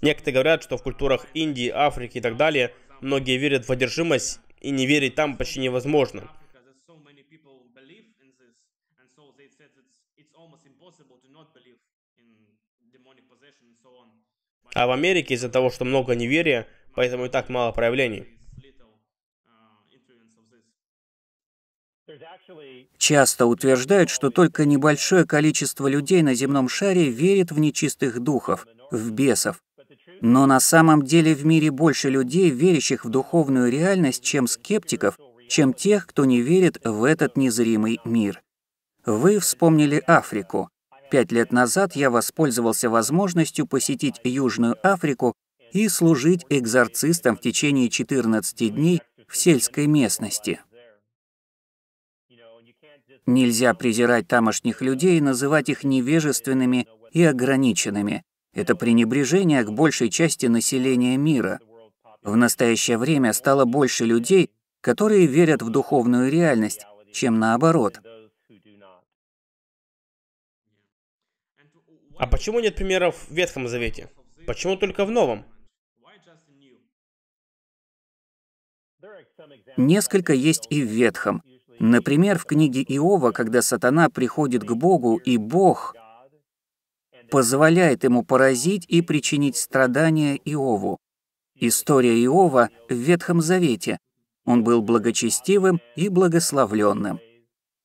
Некоторые говорят, что в культурах Индии, Африки и так далее многие верят в одержимость и не верить там почти невозможно. А в Америке из-за того, что много неверия, поэтому и так мало проявлений. Часто утверждают, что только небольшое количество людей на земном шаре верит в нечистых духов, в бесов, но на самом деле в мире больше людей, верящих в духовную реальность, чем скептиков, чем тех, кто не верит в этот незримый мир. Вы вспомнили Африку. Пять лет назад я воспользовался возможностью посетить Южную Африку и служить экзорцистом в течение 14 дней в сельской местности. Нельзя презирать тамошних людей и называть их невежественными и ограниченными. Это пренебрежение к большей части населения мира. В настоящее время стало больше людей, которые верят в духовную реальность, чем наоборот. А почему нет примеров в Ветхом Завете? Почему только в Новом? Несколько есть и в Ветхом. Например, в книге Иова, когда сатана приходит к Богу, и Бог позволяет ему поразить и причинить страдания Иову. История Иова в Ветхом Завете. Он был благочестивым и благословленным.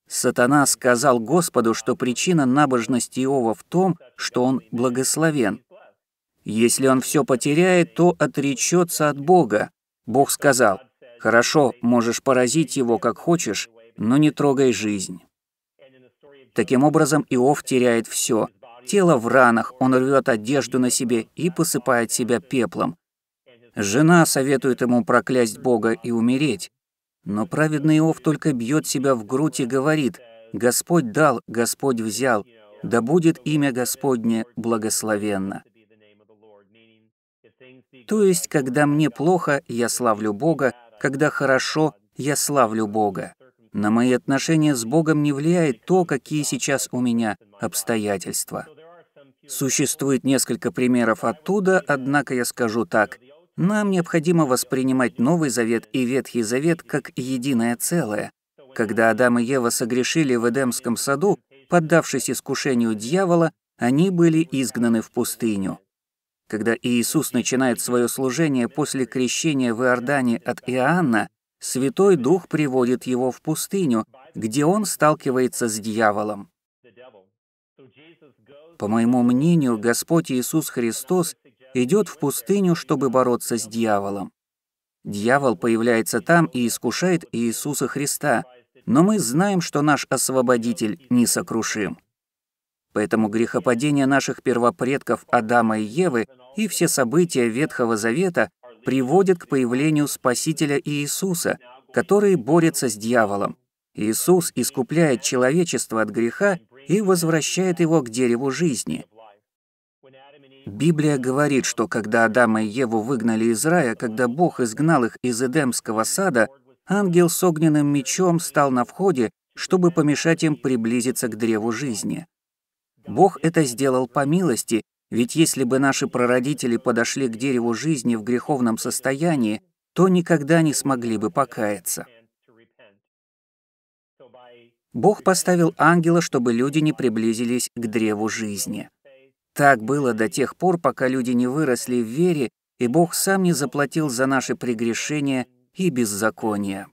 Сатана сказал Господу, что причина набожности Иова в том, что он благословен. Если он все потеряет, то отречется от Бога. Бог сказал, «Хорошо, можешь поразить его как хочешь, но не трогай жизнь». Таким образом, Иов теряет все Тело в ранах, он рвет одежду на себе и посыпает себя пеплом. Жена советует ему проклясть Бога и умереть. Но праведный Иов только бьет себя в грудь и говорит, «Господь дал, Господь взял, да будет имя Господне благословенно». То есть, когда мне плохо, я славлю Бога, когда хорошо, я славлю Бога. На мои отношения с Богом не влияет то, какие сейчас у меня обстоятельства. Существует несколько примеров оттуда, однако я скажу так. Нам необходимо воспринимать Новый Завет и Ветхий Завет как единое целое. Когда Адам и Ева согрешили в Эдемском саду, поддавшись искушению дьявола, они были изгнаны в пустыню. Когда Иисус начинает свое служение после крещения в Иордане от Иоанна, Святой Дух приводит его в пустыню, где он сталкивается с дьяволом. По моему мнению, Господь Иисус Христос идет в пустыню, чтобы бороться с дьяволом. Дьявол появляется там и искушает Иисуса Христа, но мы знаем, что наш Освободитель несокрушим. Поэтому грехопадение наших первопредков Адама и Евы и все события Ветхого Завета приводят к появлению Спасителя Иисуса, который борется с дьяволом. Иисус искупляет человечество от греха и возвращает его к дереву жизни. Библия говорит, что когда Адама и Еву выгнали из рая, когда Бог изгнал их из Эдемского сада, ангел с огненным мечом стал на входе, чтобы помешать им приблизиться к древу жизни. Бог это сделал по милости, ведь если бы наши прародители подошли к дереву жизни в греховном состоянии, то никогда не смогли бы покаяться. Бог поставил ангела, чтобы люди не приблизились к древу жизни. Так было до тех пор, пока люди не выросли в вере, и Бог сам не заплатил за наши прегрешения и беззакония.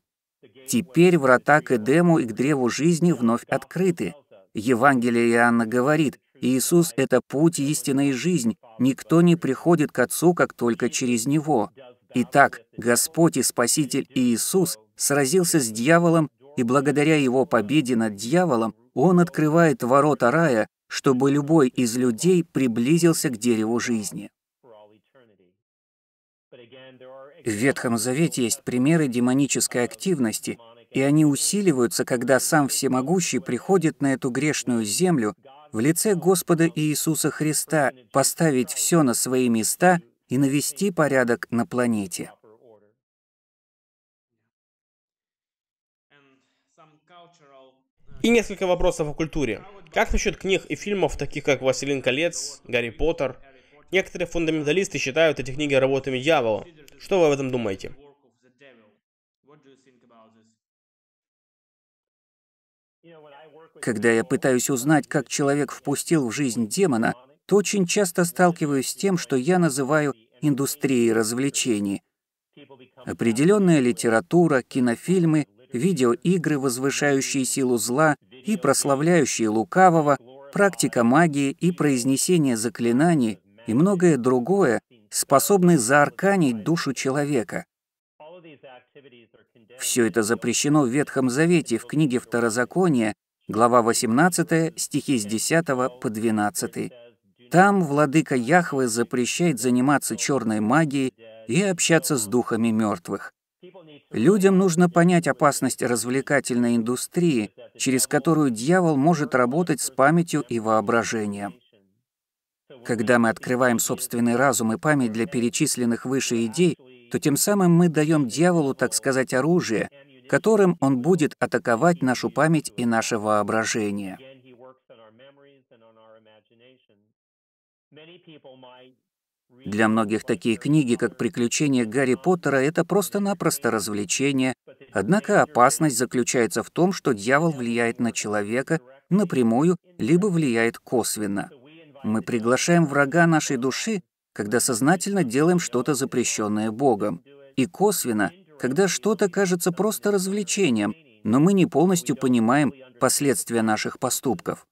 Теперь врата к Эдему и к древу жизни вновь открыты. Евангелие Иоанна говорит, Иисус — это путь, истина и жизнь. Никто не приходит к Отцу, как только через Него. Итак, Господь и Спаситель Иисус сразился с дьяволом и благодаря его победе над дьяволом он открывает ворота рая, чтобы любой из людей приблизился к дереву жизни. В Ветхом Завете есть примеры демонической активности, и они усиливаются, когда сам Всемогущий приходит на эту грешную землю в лице Господа Иисуса Христа поставить все на свои места и навести порядок на планете. И несколько вопросов о культуре. Как насчет книг и фильмов, таких как «Василин колец», «Гарри Поттер»? Некоторые фундаменталисты считают эти книги работами дьявола. Что вы об этом думаете? Когда я пытаюсь узнать, как человек впустил в жизнь демона, то очень часто сталкиваюсь с тем, что я называю индустрией развлечений. Определенная литература, кинофильмы видеоигры, возвышающие силу зла и прославляющие лукавого, практика магии и произнесение заклинаний и многое другое способны заарканить душу человека. Все это запрещено в Ветхом Завете в книге Второзакония, глава 18, стихи с 10 по 12. Там владыка Яхвы запрещает заниматься черной магией и общаться с духами мертвых. Людям нужно понять опасность развлекательной индустрии, через которую дьявол может работать с памятью и воображением. Когда мы открываем собственный разум и память для перечисленных выше идей, то тем самым мы даем дьяволу, так сказать, оружие, которым он будет атаковать нашу память и наше воображение. Для многих такие книги, как «Приключения Гарри Поттера», это просто-напросто развлечение, однако опасность заключается в том, что дьявол влияет на человека напрямую, либо влияет косвенно. Мы приглашаем врага нашей души, когда сознательно делаем что-то запрещенное Богом, и косвенно, когда что-то кажется просто развлечением, но мы не полностью понимаем последствия наших поступков.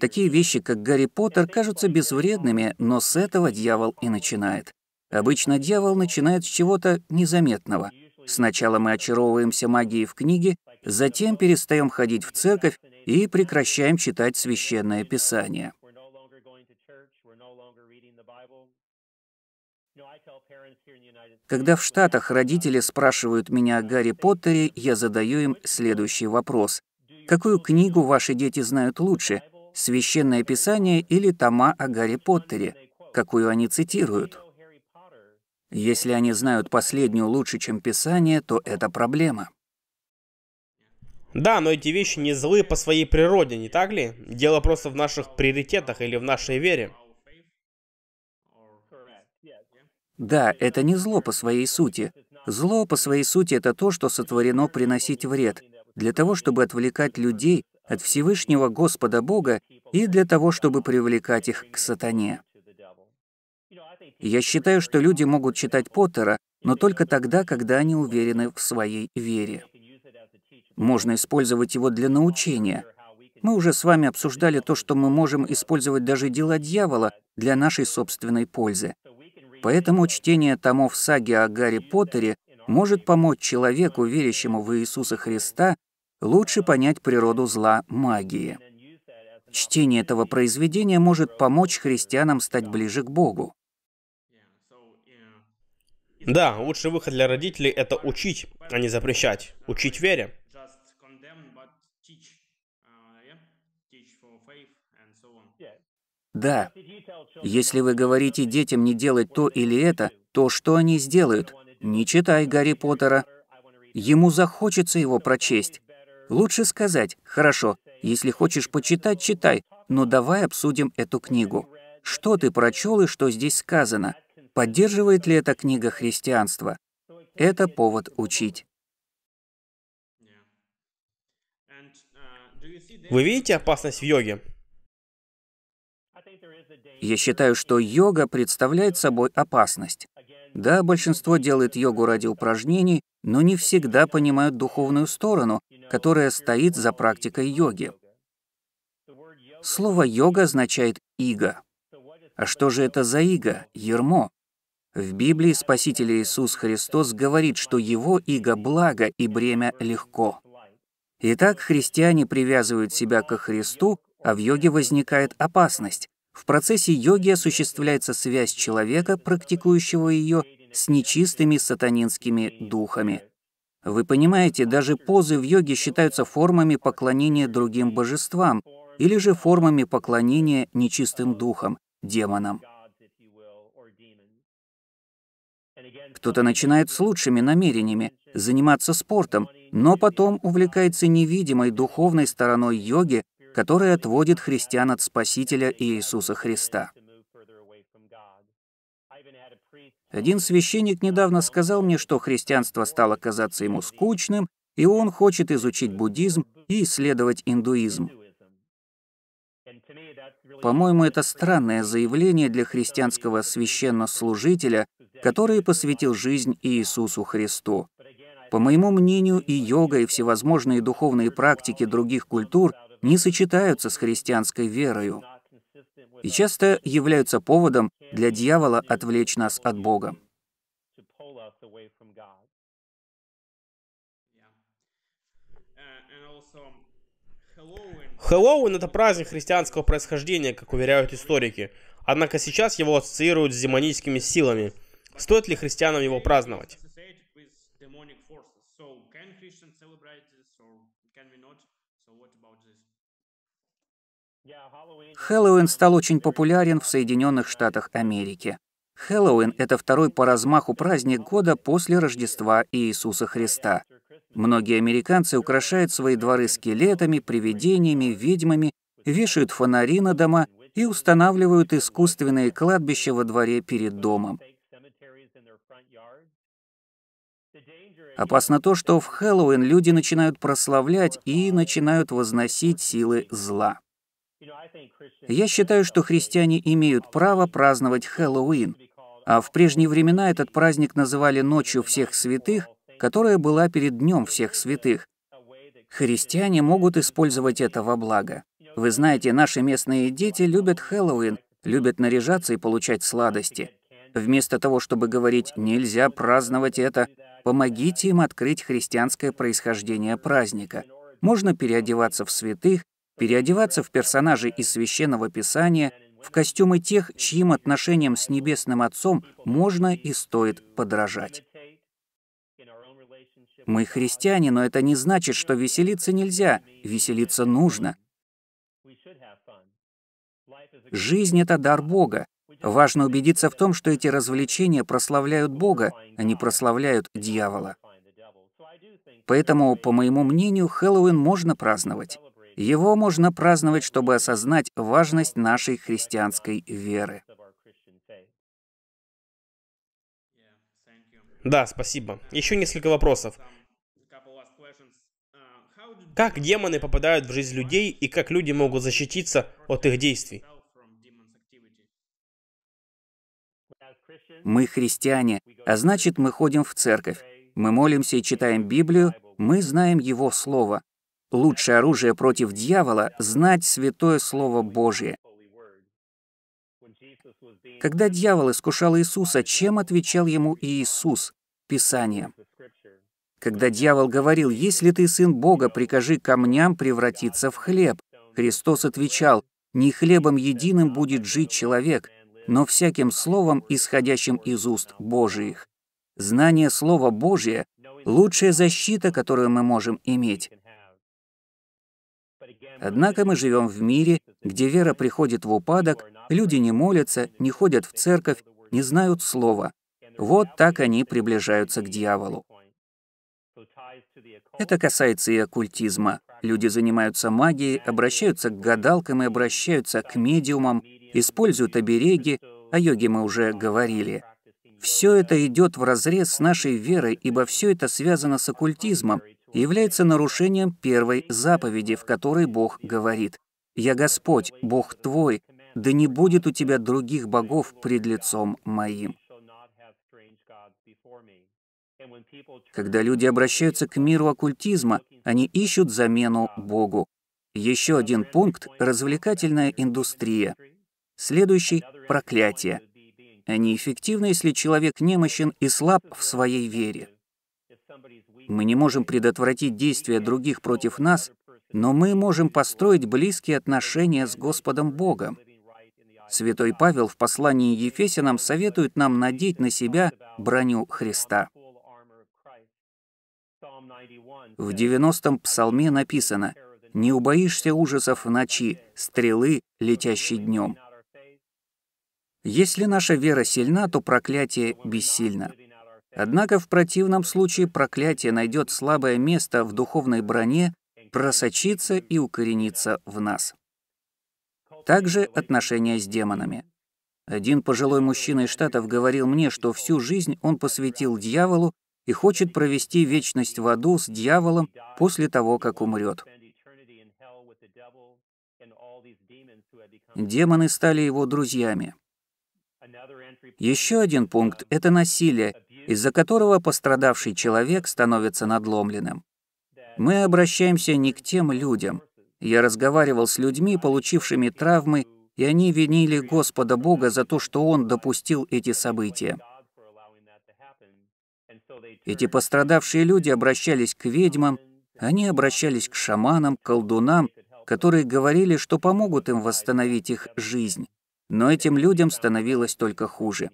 Такие вещи, как Гарри Поттер, кажутся безвредными, но с этого дьявол и начинает. Обычно дьявол начинает с чего-то незаметного. Сначала мы очаровываемся магией в книге, затем перестаем ходить в церковь и прекращаем читать священное писание. Когда в Штатах родители спрашивают меня о Гарри Поттере, я задаю им следующий вопрос. Какую книгу ваши дети знают лучше, священное писание или тома о Гарри Поттере, какую они цитируют. Если они знают последнюю лучше, чем писание, то это проблема. Да, но эти вещи не злы по своей природе, не так ли? Дело просто в наших приоритетах или в нашей вере. Да, это не зло по своей сути. Зло по своей сути – это то, что сотворено приносить вред, для того, чтобы отвлекать людей от Всевышнего Господа Бога и для того, чтобы привлекать их к сатане. Я считаю, что люди могут читать Поттера, но только тогда, когда они уверены в своей вере. Можно использовать его для научения. Мы уже с вами обсуждали то, что мы можем использовать даже дела дьявола для нашей собственной пользы. Поэтому чтение томов саги о Гарри Поттере может помочь человеку, верящему в Иисуса Христа, лучше понять природу зла магии. Чтение этого произведения может помочь христианам стать ближе к Богу. Да, лучший выход для родителей – это учить, а не запрещать. Учить вере. Да, если вы говорите детям не делать то или это, то что они сделают? Не читай Гарри Поттера. Ему захочется его прочесть. Лучше сказать «Хорошо, если хочешь почитать, читай, но давай обсудим эту книгу. Что ты прочел и что здесь сказано? Поддерживает ли эта книга христианство?» Это повод учить. Вы видите опасность в йоге? Я считаю, что йога представляет собой опасность. Да, большинство делает йогу ради упражнений, но не всегда понимают духовную сторону, которая стоит за практикой йоги. Слово «йога» означает «иго». А что же это за иго, ермо? В Библии Спаситель Иисус Христос говорит, что его иго благо и бремя легко. Итак, христиане привязывают себя ко Христу, а в йоге возникает опасность. В процессе йоги осуществляется связь человека, практикующего ее, с нечистыми сатанинскими духами. Вы понимаете, даже позы в йоге считаются формами поклонения другим божествам или же формами поклонения нечистым духам, демонам. Кто-то начинает с лучшими намерениями заниматься спортом, но потом увлекается невидимой духовной стороной йоги, который отводит христиан от Спасителя Иисуса Христа. Один священник недавно сказал мне, что христианство стало казаться ему скучным, и он хочет изучить буддизм и исследовать индуизм. По-моему, это странное заявление для христианского священнослужителя, который посвятил жизнь Иисусу Христу. По моему мнению, и йога, и всевозможные духовные практики других культур – не сочетаются с христианской верою и часто являются поводом для дьявола отвлечь нас от Бога. Хэллоуин — это праздник христианского происхождения, как уверяют историки. Однако сейчас его ассоциируют с демоническими силами. Стоит ли христианам его праздновать? Хэллоуин стал очень популярен в Соединенных Штатах Америки. Хэллоуин – это второй по размаху праздник года после Рождества Иисуса Христа. Многие американцы украшают свои дворы скелетами, привидениями, ведьмами, вешают фонари на дома и устанавливают искусственные кладбища во дворе перед домом. Опасно то, что в Хэллоуин люди начинают прославлять и начинают возносить силы зла. Я считаю, что христиане имеют право праздновать Хэллоуин, а в прежние времена этот праздник называли Ночью всех святых, которая была перед Днем всех святых. Христиане могут использовать это во благо. Вы знаете, наши местные дети любят Хэллоуин, любят наряжаться и получать сладости. Вместо того, чтобы говорить «нельзя праздновать это», помогите им открыть христианское происхождение праздника. Можно переодеваться в святых, переодеваться в персонажей из Священного Писания, в костюмы тех, чьим отношениям с Небесным Отцом можно и стоит подражать. Мы христиане, но это не значит, что веселиться нельзя, веселиться нужно. Жизнь — это дар Бога. Важно убедиться в том, что эти развлечения прославляют Бога, а не прославляют дьявола. Поэтому, по моему мнению, Хэллоуин можно праздновать. Его можно праздновать, чтобы осознать важность нашей христианской веры. Да, спасибо. Еще несколько вопросов. Как демоны попадают в жизнь людей и как люди могут защититься от их действий? Мы христиане, а значит мы ходим в церковь. Мы молимся и читаем Библию, мы знаем Его Слово. Лучшее оружие против дьявола — знать святое Слово Божие. Когда дьявол искушал Иисуса, чем отвечал ему Иисус? Писанием. Когда дьявол говорил, «Если ты сын Бога, прикажи камням превратиться в хлеб», Христос отвечал, «Не хлебом единым будет жить человек, но всяким словом, исходящим из уст Божиих». Знание Слова Божия — лучшая защита, которую мы можем иметь. Однако мы живем в мире, где вера приходит в упадок, люди не молятся, не ходят в церковь, не знают слова. Вот так они приближаются к дьяволу. Это касается и оккультизма. Люди занимаются магией, обращаются к гадалкам и обращаются к медиумам, используют обереги, о йоге мы уже говорили. Все это идет в разрез с нашей верой, ибо все это связано с оккультизмом, является нарушением первой заповеди, в которой Бог говорит «Я Господь, Бог твой, да не будет у тебя других богов пред лицом моим». Когда люди обращаются к миру оккультизма, они ищут замену Богу. Еще один пункт – развлекательная индустрия. Следующий – проклятие. Они а эффективны, если человек немощен и слаб в своей вере. Мы не можем предотвратить действия других против нас, но мы можем построить близкие отношения с Господом Богом. Святой Павел в послании Ефесянам советует нам надеть на себя броню Христа. В 90-м псалме написано «Не убоишься ужасов в ночи, стрелы, летящие днем». Если наша вера сильна, то проклятие бессильно. Однако в противном случае проклятие найдет слабое место в духовной броне, просочится и укоренится в нас. Также отношения с демонами. Один пожилой мужчина из Штатов говорил мне, что всю жизнь он посвятил дьяволу и хочет провести вечность в аду с дьяволом после того, как умрет. Демоны стали его друзьями. Еще один пункт — это насилие из-за которого пострадавший человек становится надломленным. Мы обращаемся не к тем людям. Я разговаривал с людьми, получившими травмы, и они винили Господа Бога за то, что Он допустил эти события. Эти пострадавшие люди обращались к ведьмам, они обращались к шаманам, колдунам, которые говорили, что помогут им восстановить их жизнь. Но этим людям становилось только хуже.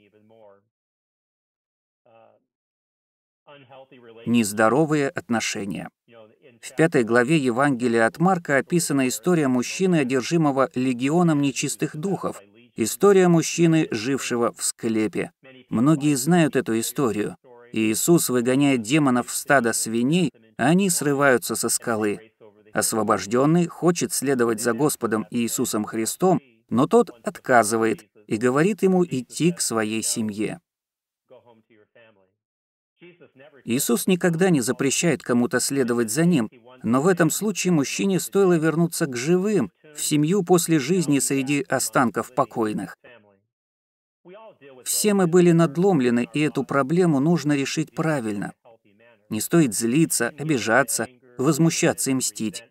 Нездоровые отношения. В пятой главе Евангелия от Марка описана история мужчины, одержимого легионом нечистых духов, история мужчины, жившего в склепе. Многие знают эту историю. Иисус выгоняет демонов в стадо свиней, а они срываются со скалы. Освобожденный хочет следовать за Господом Иисусом Христом, но тот отказывает и говорит ему идти к своей семье. Иисус никогда не запрещает кому-то следовать за Ним, но в этом случае мужчине стоило вернуться к живым, в семью после жизни среди останков покойных. Все мы были надломлены, и эту проблему нужно решить правильно. Не стоит злиться, обижаться, возмущаться и мстить.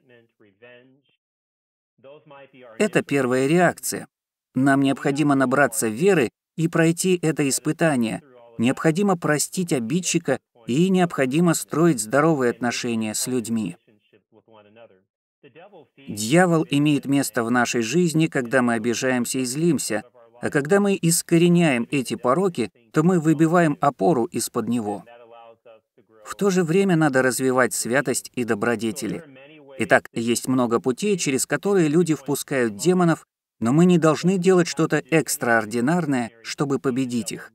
Это первая реакция. Нам необходимо набраться веры и пройти это испытание. Необходимо простить обидчика и необходимо строить здоровые отношения с людьми. Дьявол имеет место в нашей жизни, когда мы обижаемся и злимся, а когда мы искореняем эти пороки, то мы выбиваем опору из-под него. В то же время надо развивать святость и добродетели. Итак, есть много путей, через которые люди впускают демонов, но мы не должны делать что-то экстраординарное, чтобы победить их.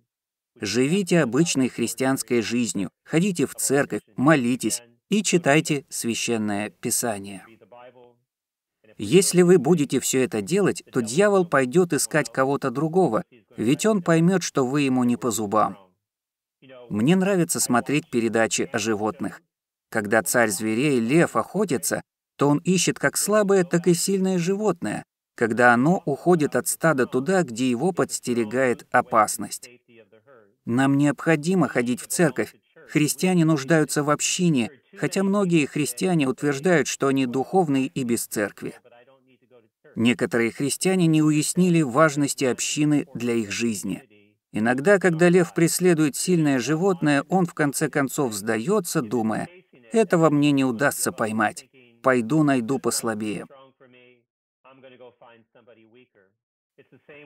Живите обычной христианской жизнью, ходите в церковь, молитесь и читайте священное писание. Если вы будете все это делать, то дьявол пойдет искать кого-то другого, ведь он поймет, что вы ему не по зубам. Мне нравится смотреть передачи о животных. Когда царь зверей, лев, охотится, то он ищет как слабое, так и сильное животное, когда оно уходит от стада туда, где его подстерегает опасность. Нам необходимо ходить в церковь. Христиане нуждаются в общине, хотя многие христиане утверждают, что они духовные и без церкви. Некоторые христиане не уяснили важности общины для их жизни. Иногда, когда лев преследует сильное животное, он в конце концов сдается, думая, «Этого мне не удастся поймать. Пойду найду послабее».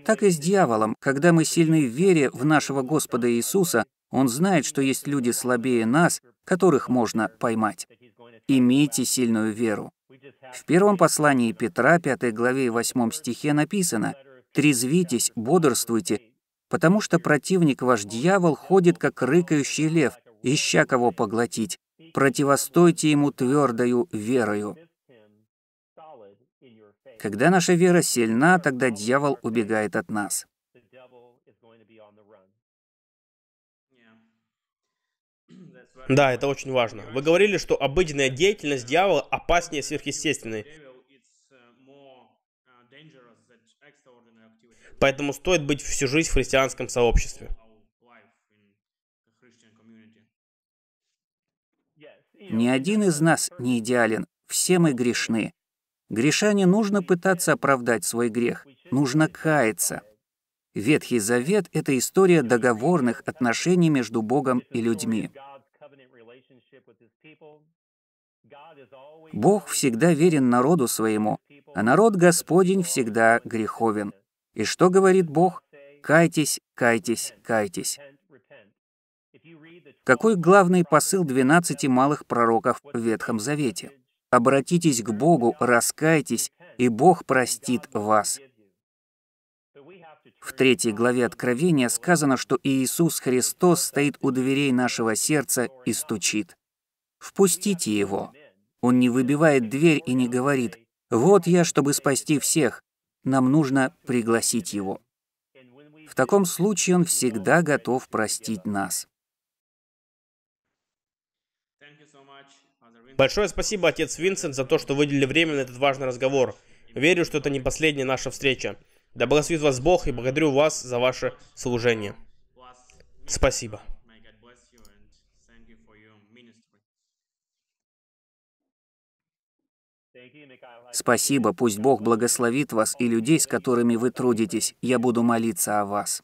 Так и с дьяволом, когда мы сильны в вере в нашего Господа Иисуса, он знает, что есть люди слабее нас, которых можно поймать. Имейте сильную веру. В первом послании Петра, 5 главе и 8 стихе написано «Трезвитесь, бодрствуйте, потому что противник ваш дьявол ходит, как рыкающий лев, ища кого поглотить. Противостойте ему твердою верою». Когда наша вера сильна, тогда дьявол убегает от нас. Да, это очень важно. Вы говорили, что обыденная деятельность дьявола опаснее сверхъестественной. Поэтому стоит быть всю жизнь в христианском сообществе. Ни один из нас не идеален, все мы грешны. Греша не нужно пытаться оправдать свой грех, нужно каяться. Ветхий Завет — это история договорных отношений между Богом и людьми. Бог всегда верен народу своему, а народ Господень всегда греховен. И что говорит Бог? «Кайтесь, кайтесь, кайтесь». Какой главный посыл 12 малых пророков в Ветхом Завете? Обратитесь к Богу, раскайтесь, и Бог простит вас. В третьей главе Откровения сказано, что Иисус Христос стоит у дверей нашего сердца и стучит. Впустите Его. Он не выбивает дверь и не говорит «Вот я, чтобы спасти всех». Нам нужно пригласить Его. В таком случае Он всегда готов простить нас. Большое спасибо, отец Винсент, за то, что выделили время на этот важный разговор. Верю, что это не последняя наша встреча. Да благословит вас Бог и благодарю вас за ваше служение. Спасибо. Спасибо, пусть Бог благословит вас и людей, с которыми вы трудитесь. Я буду молиться о вас.